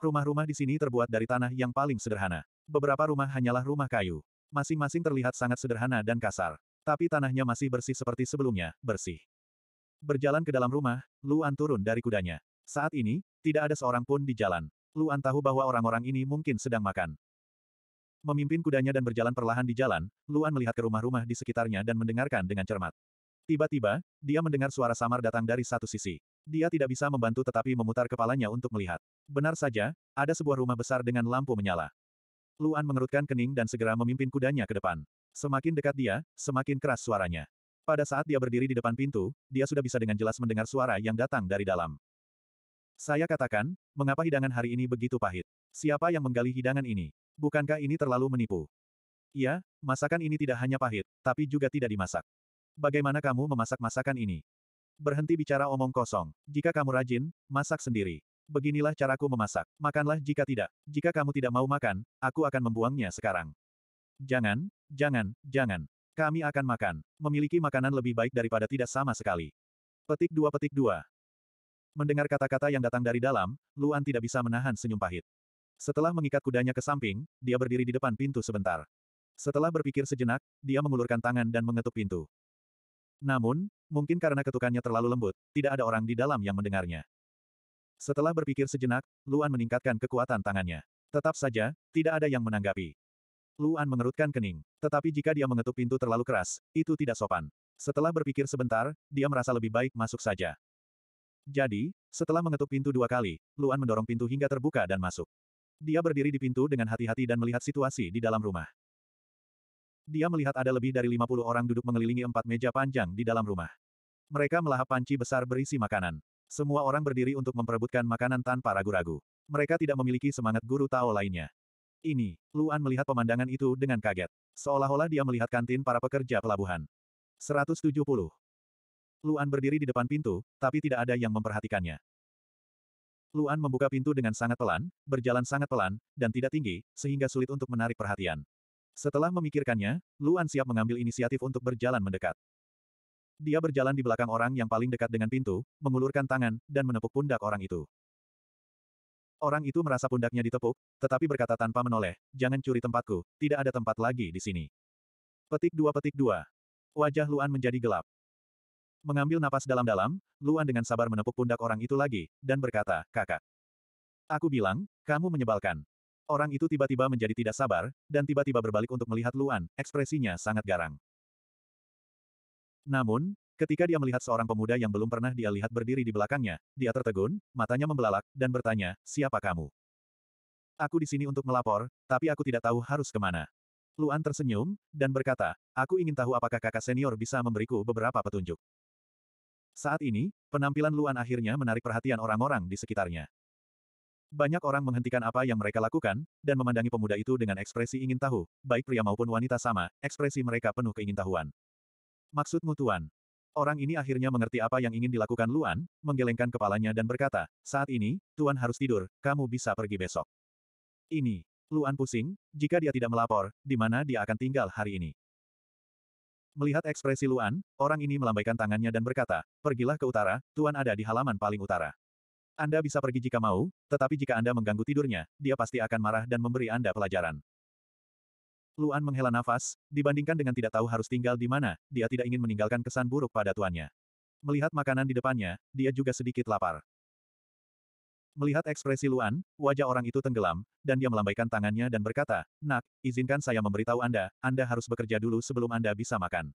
Speaker 1: Rumah-rumah di sini terbuat dari tanah yang paling sederhana. Beberapa rumah hanyalah rumah kayu. Masing-masing terlihat sangat sederhana dan kasar. Tapi tanahnya masih bersih seperti sebelumnya, bersih. Berjalan ke dalam rumah, Luan turun dari kudanya. Saat ini, tidak ada seorang pun di jalan. Luan tahu bahwa orang-orang ini mungkin sedang makan. Memimpin kudanya dan berjalan perlahan di jalan, Luan melihat ke rumah-rumah di sekitarnya dan mendengarkan dengan cermat. Tiba-tiba, dia mendengar suara samar datang dari satu sisi. Dia tidak bisa membantu tetapi memutar kepalanya untuk melihat. Benar saja, ada sebuah rumah besar dengan lampu menyala. Luan mengerutkan kening dan segera memimpin kudanya ke depan. Semakin dekat dia, semakin keras suaranya. Pada saat dia berdiri di depan pintu, dia sudah bisa dengan jelas mendengar suara yang datang dari dalam. Saya katakan, mengapa hidangan hari ini begitu pahit? Siapa yang menggali hidangan ini? Bukankah ini terlalu menipu? Ya, masakan ini tidak hanya pahit, tapi juga tidak dimasak. Bagaimana kamu memasak masakan ini? Berhenti bicara omong kosong. Jika kamu rajin, masak sendiri. Beginilah caraku memasak. Makanlah jika tidak. Jika kamu tidak mau makan, aku akan membuangnya sekarang. Jangan, jangan, jangan. Kami akan makan. Memiliki makanan lebih baik daripada tidak sama sekali. Petik dua petik dua. Mendengar kata-kata yang datang dari dalam, Luan tidak bisa menahan senyum pahit. Setelah mengikat kudanya ke samping, dia berdiri di depan pintu sebentar. Setelah berpikir sejenak, dia mengulurkan tangan dan mengetuk pintu. Namun, mungkin karena ketukannya terlalu lembut, tidak ada orang di dalam yang mendengarnya. Setelah berpikir sejenak, Luan meningkatkan kekuatan tangannya. Tetap saja, tidak ada yang menanggapi. Luan mengerutkan kening. Tetapi jika dia mengetuk pintu terlalu keras, itu tidak sopan. Setelah berpikir sebentar, dia merasa lebih baik masuk saja. Jadi, setelah mengetuk pintu dua kali, Luan mendorong pintu hingga terbuka dan masuk. Dia berdiri di pintu dengan hati-hati dan melihat situasi di dalam rumah. Dia melihat ada lebih dari 50 orang duduk mengelilingi empat meja panjang di dalam rumah. Mereka melahap panci besar berisi makanan. Semua orang berdiri untuk memperebutkan makanan tanpa ragu-ragu. Mereka tidak memiliki semangat guru Tao lainnya. Ini, Luan melihat pemandangan itu dengan kaget. Seolah-olah dia melihat kantin para pekerja pelabuhan. 170. Luan berdiri di depan pintu, tapi tidak ada yang memperhatikannya. Luan membuka pintu dengan sangat pelan, berjalan sangat pelan, dan tidak tinggi, sehingga sulit untuk menarik perhatian. Setelah memikirkannya, Luan siap mengambil inisiatif untuk berjalan mendekat. Dia berjalan di belakang orang yang paling dekat dengan pintu, mengulurkan tangan, dan menepuk pundak orang itu. Orang itu merasa pundaknya ditepuk, tetapi berkata tanpa menoleh, jangan curi tempatku, tidak ada tempat lagi di sini. Petik dua petik dua. Wajah Luan menjadi gelap. Mengambil napas dalam-dalam, Luan dengan sabar menepuk pundak orang itu lagi, dan berkata, kakak. Aku bilang, kamu menyebalkan. Orang itu tiba-tiba menjadi tidak sabar, dan tiba-tiba berbalik untuk melihat Luan, ekspresinya sangat garang. Namun, ketika dia melihat seorang pemuda yang belum pernah dia lihat berdiri di belakangnya, dia tertegun, matanya membelalak, dan bertanya, siapa kamu? Aku di sini untuk melapor, tapi aku tidak tahu harus kemana. Luan tersenyum, dan berkata, aku ingin tahu apakah kakak senior bisa memberiku beberapa petunjuk. Saat ini, penampilan Luan akhirnya menarik perhatian orang-orang di sekitarnya. Banyak orang menghentikan apa yang mereka lakukan, dan memandangi pemuda itu dengan ekspresi ingin tahu, baik pria maupun wanita sama, ekspresi mereka penuh keingintahuan. Maksudmu tuan? Orang ini akhirnya mengerti apa yang ingin dilakukan Luan, menggelengkan kepalanya dan berkata, saat ini, tuan harus tidur, kamu bisa pergi besok. Ini, Luan pusing, jika dia tidak melapor, di mana dia akan tinggal hari ini. Melihat ekspresi Luan, orang ini melambaikan tangannya dan berkata, pergilah ke utara, Tuan ada di halaman paling utara. Anda bisa pergi jika mau, tetapi jika Anda mengganggu tidurnya, dia pasti akan marah dan memberi Anda pelajaran. Luan menghela nafas, dibandingkan dengan tidak tahu harus tinggal di mana, dia tidak ingin meninggalkan kesan buruk pada tuannya. Melihat makanan di depannya, dia juga sedikit lapar. Melihat ekspresi Luan, wajah orang itu tenggelam, dan dia melambaikan tangannya dan berkata, Nak, izinkan saya memberitahu Anda, Anda harus bekerja dulu sebelum Anda bisa makan.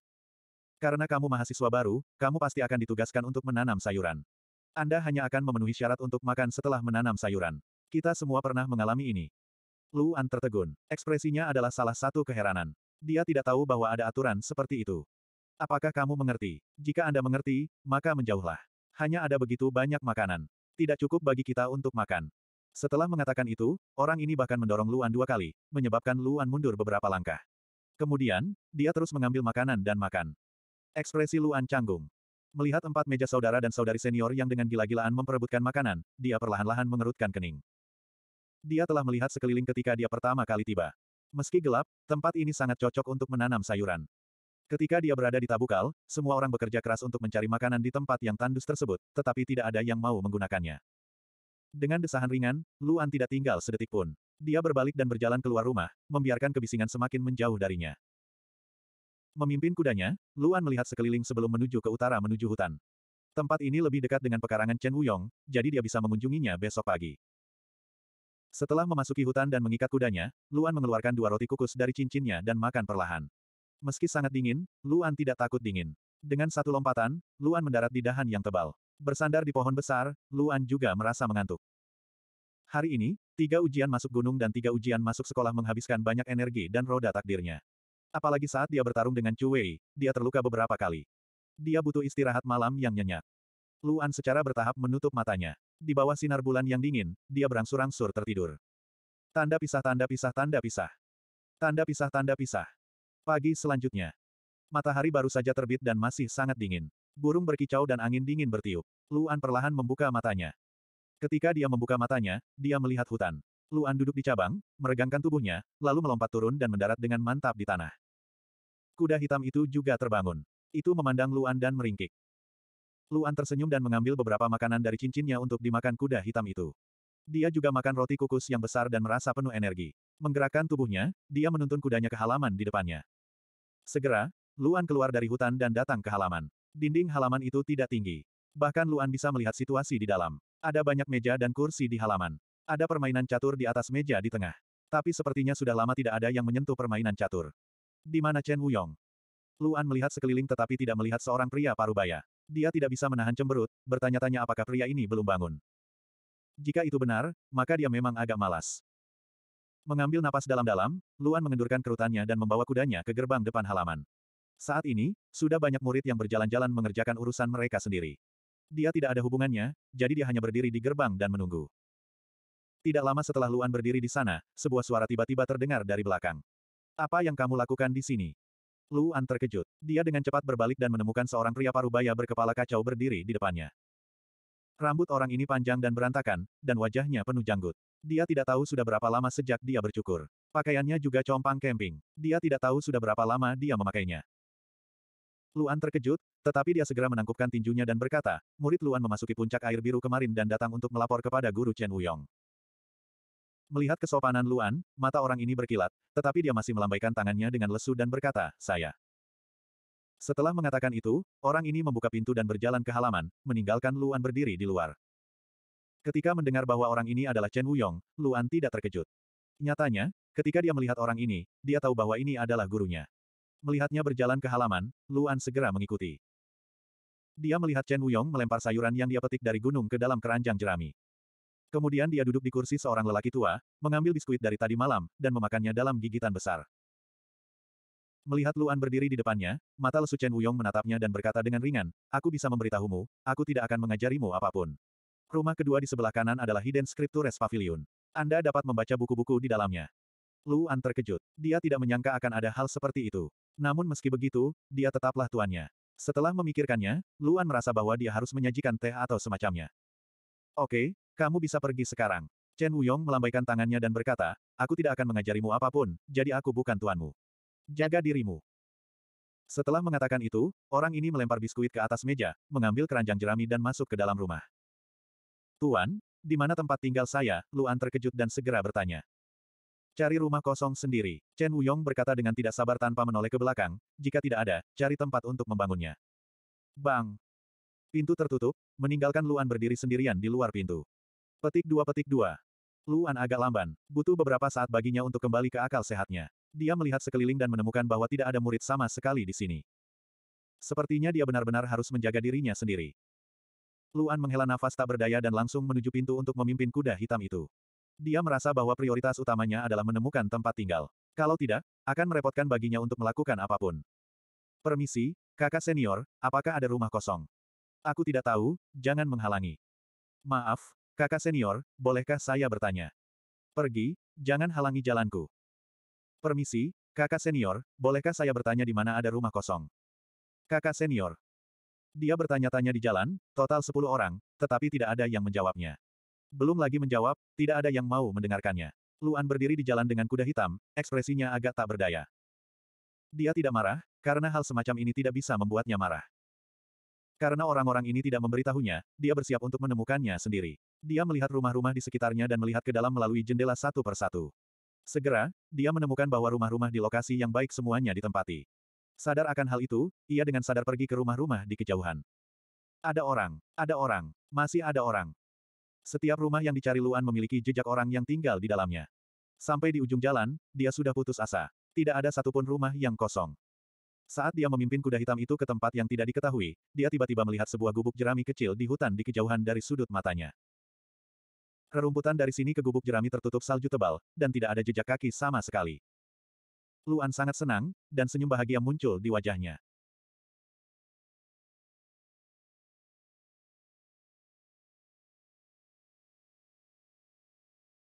Speaker 1: Karena kamu mahasiswa baru, kamu pasti akan ditugaskan untuk menanam sayuran. Anda hanya akan memenuhi syarat untuk makan setelah menanam sayuran. Kita semua pernah mengalami ini. Luan tertegun. Ekspresinya adalah salah satu keheranan. Dia tidak tahu bahwa ada aturan seperti itu. Apakah kamu mengerti? Jika Anda mengerti, maka menjauhlah. Hanya ada begitu banyak makanan. Tidak cukup bagi kita untuk makan. Setelah mengatakan itu, orang ini bahkan mendorong Luan dua kali, menyebabkan Luan mundur beberapa langkah. Kemudian, dia terus mengambil makanan dan makan. Ekspresi Luan canggung. Melihat empat meja saudara dan saudari senior yang dengan gila-gilaan memperebutkan makanan, dia perlahan-lahan mengerutkan kening. Dia telah melihat sekeliling ketika dia pertama kali tiba. Meski gelap, tempat ini sangat cocok untuk menanam sayuran. Ketika dia berada di Tabukal, semua orang bekerja keras untuk mencari makanan di tempat yang tandus tersebut, tetapi tidak ada yang mau menggunakannya. Dengan desahan ringan, Luan tidak tinggal sedetik pun. Dia berbalik dan berjalan keluar rumah, membiarkan kebisingan semakin menjauh darinya. Memimpin kudanya, Luan melihat sekeliling sebelum menuju ke utara menuju hutan. Tempat ini lebih dekat dengan pekarangan Chen Wuyong, jadi dia bisa mengunjunginya besok pagi. Setelah memasuki hutan dan mengikat kudanya, Luan mengeluarkan dua roti kukus dari cincinnya dan makan perlahan. Meski sangat dingin, Luan tidak takut dingin. Dengan satu lompatan, Luan mendarat di dahan yang tebal. Bersandar di pohon besar, Luan juga merasa mengantuk. Hari ini, tiga ujian masuk gunung dan tiga ujian masuk sekolah menghabiskan banyak energi dan roda takdirnya. Apalagi saat dia bertarung dengan Chu Wei, dia terluka beberapa kali. Dia butuh istirahat malam yang nyenyak. Luan secara bertahap menutup matanya. Di bawah sinar bulan yang dingin, dia berangsur-angsur tertidur. Tanda pisah tanda pisah tanda pisah. Tanda pisah tanda pisah. Pagi selanjutnya. Matahari baru saja terbit dan masih sangat dingin. Burung berkicau dan angin dingin bertiup. Luan perlahan membuka matanya. Ketika dia membuka matanya, dia melihat hutan. Luan duduk di cabang, meregangkan tubuhnya, lalu melompat turun dan mendarat dengan mantap di tanah. Kuda hitam itu juga terbangun. Itu memandang Luan dan meringkik. Luan tersenyum dan mengambil beberapa makanan dari cincinnya untuk dimakan kuda hitam itu. Dia juga makan roti kukus yang besar dan merasa penuh energi. Menggerakkan tubuhnya, dia menuntun kudanya ke halaman di depannya. Segera, Luan keluar dari hutan dan datang ke halaman. Dinding halaman itu tidak tinggi. Bahkan Luan bisa melihat situasi di dalam. Ada banyak meja dan kursi di halaman. Ada permainan catur di atas meja di tengah. Tapi sepertinya sudah lama tidak ada yang menyentuh permainan catur. Di mana Chen Wuyong? Luan melihat sekeliling tetapi tidak melihat seorang pria parubaya. Dia tidak bisa menahan cemberut, bertanya-tanya apakah pria ini belum bangun. Jika itu benar, maka dia memang agak malas. Mengambil napas dalam-dalam, Luan mengendurkan kerutannya dan membawa kudanya ke gerbang depan halaman. Saat ini, sudah banyak murid yang berjalan-jalan mengerjakan urusan mereka sendiri. Dia tidak ada hubungannya, jadi dia hanya berdiri di gerbang dan menunggu. Tidak lama setelah Luan berdiri di sana, sebuah suara tiba-tiba terdengar dari belakang. Apa yang kamu lakukan di sini? Luan terkejut. Dia dengan cepat berbalik dan menemukan seorang pria parubaya berkepala kacau berdiri di depannya. Rambut orang ini panjang dan berantakan, dan wajahnya penuh janggut. Dia tidak tahu sudah berapa lama sejak dia bercukur. Pakaiannya juga compang camping. Dia tidak tahu sudah berapa lama dia memakainya. Luan terkejut, tetapi dia segera menangkupkan tinjunya dan berkata, murid Luan memasuki puncak air biru kemarin dan datang untuk melapor kepada guru Chen Wuyong. Melihat kesopanan Luan, mata orang ini berkilat, tetapi dia masih melambaikan tangannya dengan lesu dan berkata, saya. Setelah mengatakan itu, orang ini membuka pintu dan berjalan ke halaman, meninggalkan Luan berdiri di luar. Ketika mendengar bahwa orang ini adalah Chen Wuyong, Luan tidak terkejut. Nyatanya, ketika dia melihat orang ini, dia tahu bahwa ini adalah gurunya. Melihatnya berjalan ke halaman, Luan segera mengikuti. Dia melihat Chen Wuyong melempar sayuran yang dia petik dari gunung ke dalam keranjang jerami. Kemudian dia duduk di kursi seorang lelaki tua, mengambil biskuit dari tadi malam, dan memakannya dalam gigitan besar. Melihat Luan berdiri di depannya, mata lesu Chen Wuyong menatapnya dan berkata dengan ringan, Aku bisa memberitahumu, aku tidak akan mengajarimu apapun. Rumah kedua di sebelah kanan adalah Hidden Scriptures Pavilion. Anda dapat membaca buku-buku di dalamnya. Luan terkejut. Dia tidak menyangka akan ada hal seperti itu. Namun meski begitu, dia tetaplah tuannya. Setelah memikirkannya, Luan merasa bahwa dia harus menyajikan teh atau semacamnya. Oke, kamu bisa pergi sekarang. Chen Wuyong melambaikan tangannya dan berkata, aku tidak akan mengajarimu apapun, jadi aku bukan tuanmu. Jaga dirimu. Setelah mengatakan itu, orang ini melempar biskuit ke atas meja, mengambil keranjang jerami dan masuk ke dalam rumah. Tuan, di mana tempat tinggal saya? Luan terkejut dan segera bertanya. Cari rumah kosong sendiri. Chen Wuyong berkata dengan tidak sabar tanpa menoleh ke belakang, jika tidak ada, cari tempat untuk membangunnya. Bang! Pintu tertutup, meninggalkan Luan berdiri sendirian di luar pintu. Petik dua petik dua. Luan agak lamban, butuh beberapa saat baginya untuk kembali ke akal sehatnya. Dia melihat sekeliling dan menemukan bahwa tidak ada murid sama sekali di sini. Sepertinya dia benar-benar harus menjaga dirinya sendiri. Luan menghela nafas tak berdaya dan langsung menuju pintu untuk memimpin kuda hitam itu. Dia merasa bahwa prioritas utamanya adalah menemukan tempat tinggal. Kalau tidak, akan merepotkan baginya untuk melakukan apapun. Permisi, kakak senior, apakah ada rumah kosong? Aku tidak tahu, jangan menghalangi. Maaf, Kakak senior, bolehkah saya bertanya? Pergi, jangan halangi jalanku. Permisi, kakak senior, bolehkah saya bertanya di mana ada rumah kosong? Kakak senior. Dia bertanya-tanya di jalan, total 10 orang, tetapi tidak ada yang menjawabnya. Belum lagi menjawab, tidak ada yang mau mendengarkannya. Luan berdiri di jalan dengan kuda hitam, ekspresinya agak tak berdaya. Dia tidak marah, karena hal semacam ini tidak bisa membuatnya marah. Karena orang-orang ini tidak memberitahunya, dia bersiap untuk menemukannya sendiri. Dia melihat rumah-rumah di sekitarnya dan melihat ke dalam melalui jendela satu persatu. Segera, dia menemukan bahwa rumah-rumah di lokasi yang baik semuanya ditempati. Sadar akan hal itu, ia dengan sadar pergi ke rumah-rumah di kejauhan. Ada orang, ada orang, masih ada orang. Setiap rumah yang dicari Luan memiliki jejak orang yang tinggal di dalamnya. Sampai di ujung jalan, dia sudah putus asa. Tidak ada satupun rumah yang kosong. Saat dia memimpin kuda hitam itu ke tempat yang tidak diketahui, dia tiba-tiba melihat sebuah gubuk jerami kecil di hutan di kejauhan dari sudut matanya. Rerumputan dari sini ke gubuk jerami tertutup salju tebal, dan tidak ada jejak kaki sama sekali. Luan sangat senang, dan
Speaker 2: senyum bahagia muncul di wajahnya.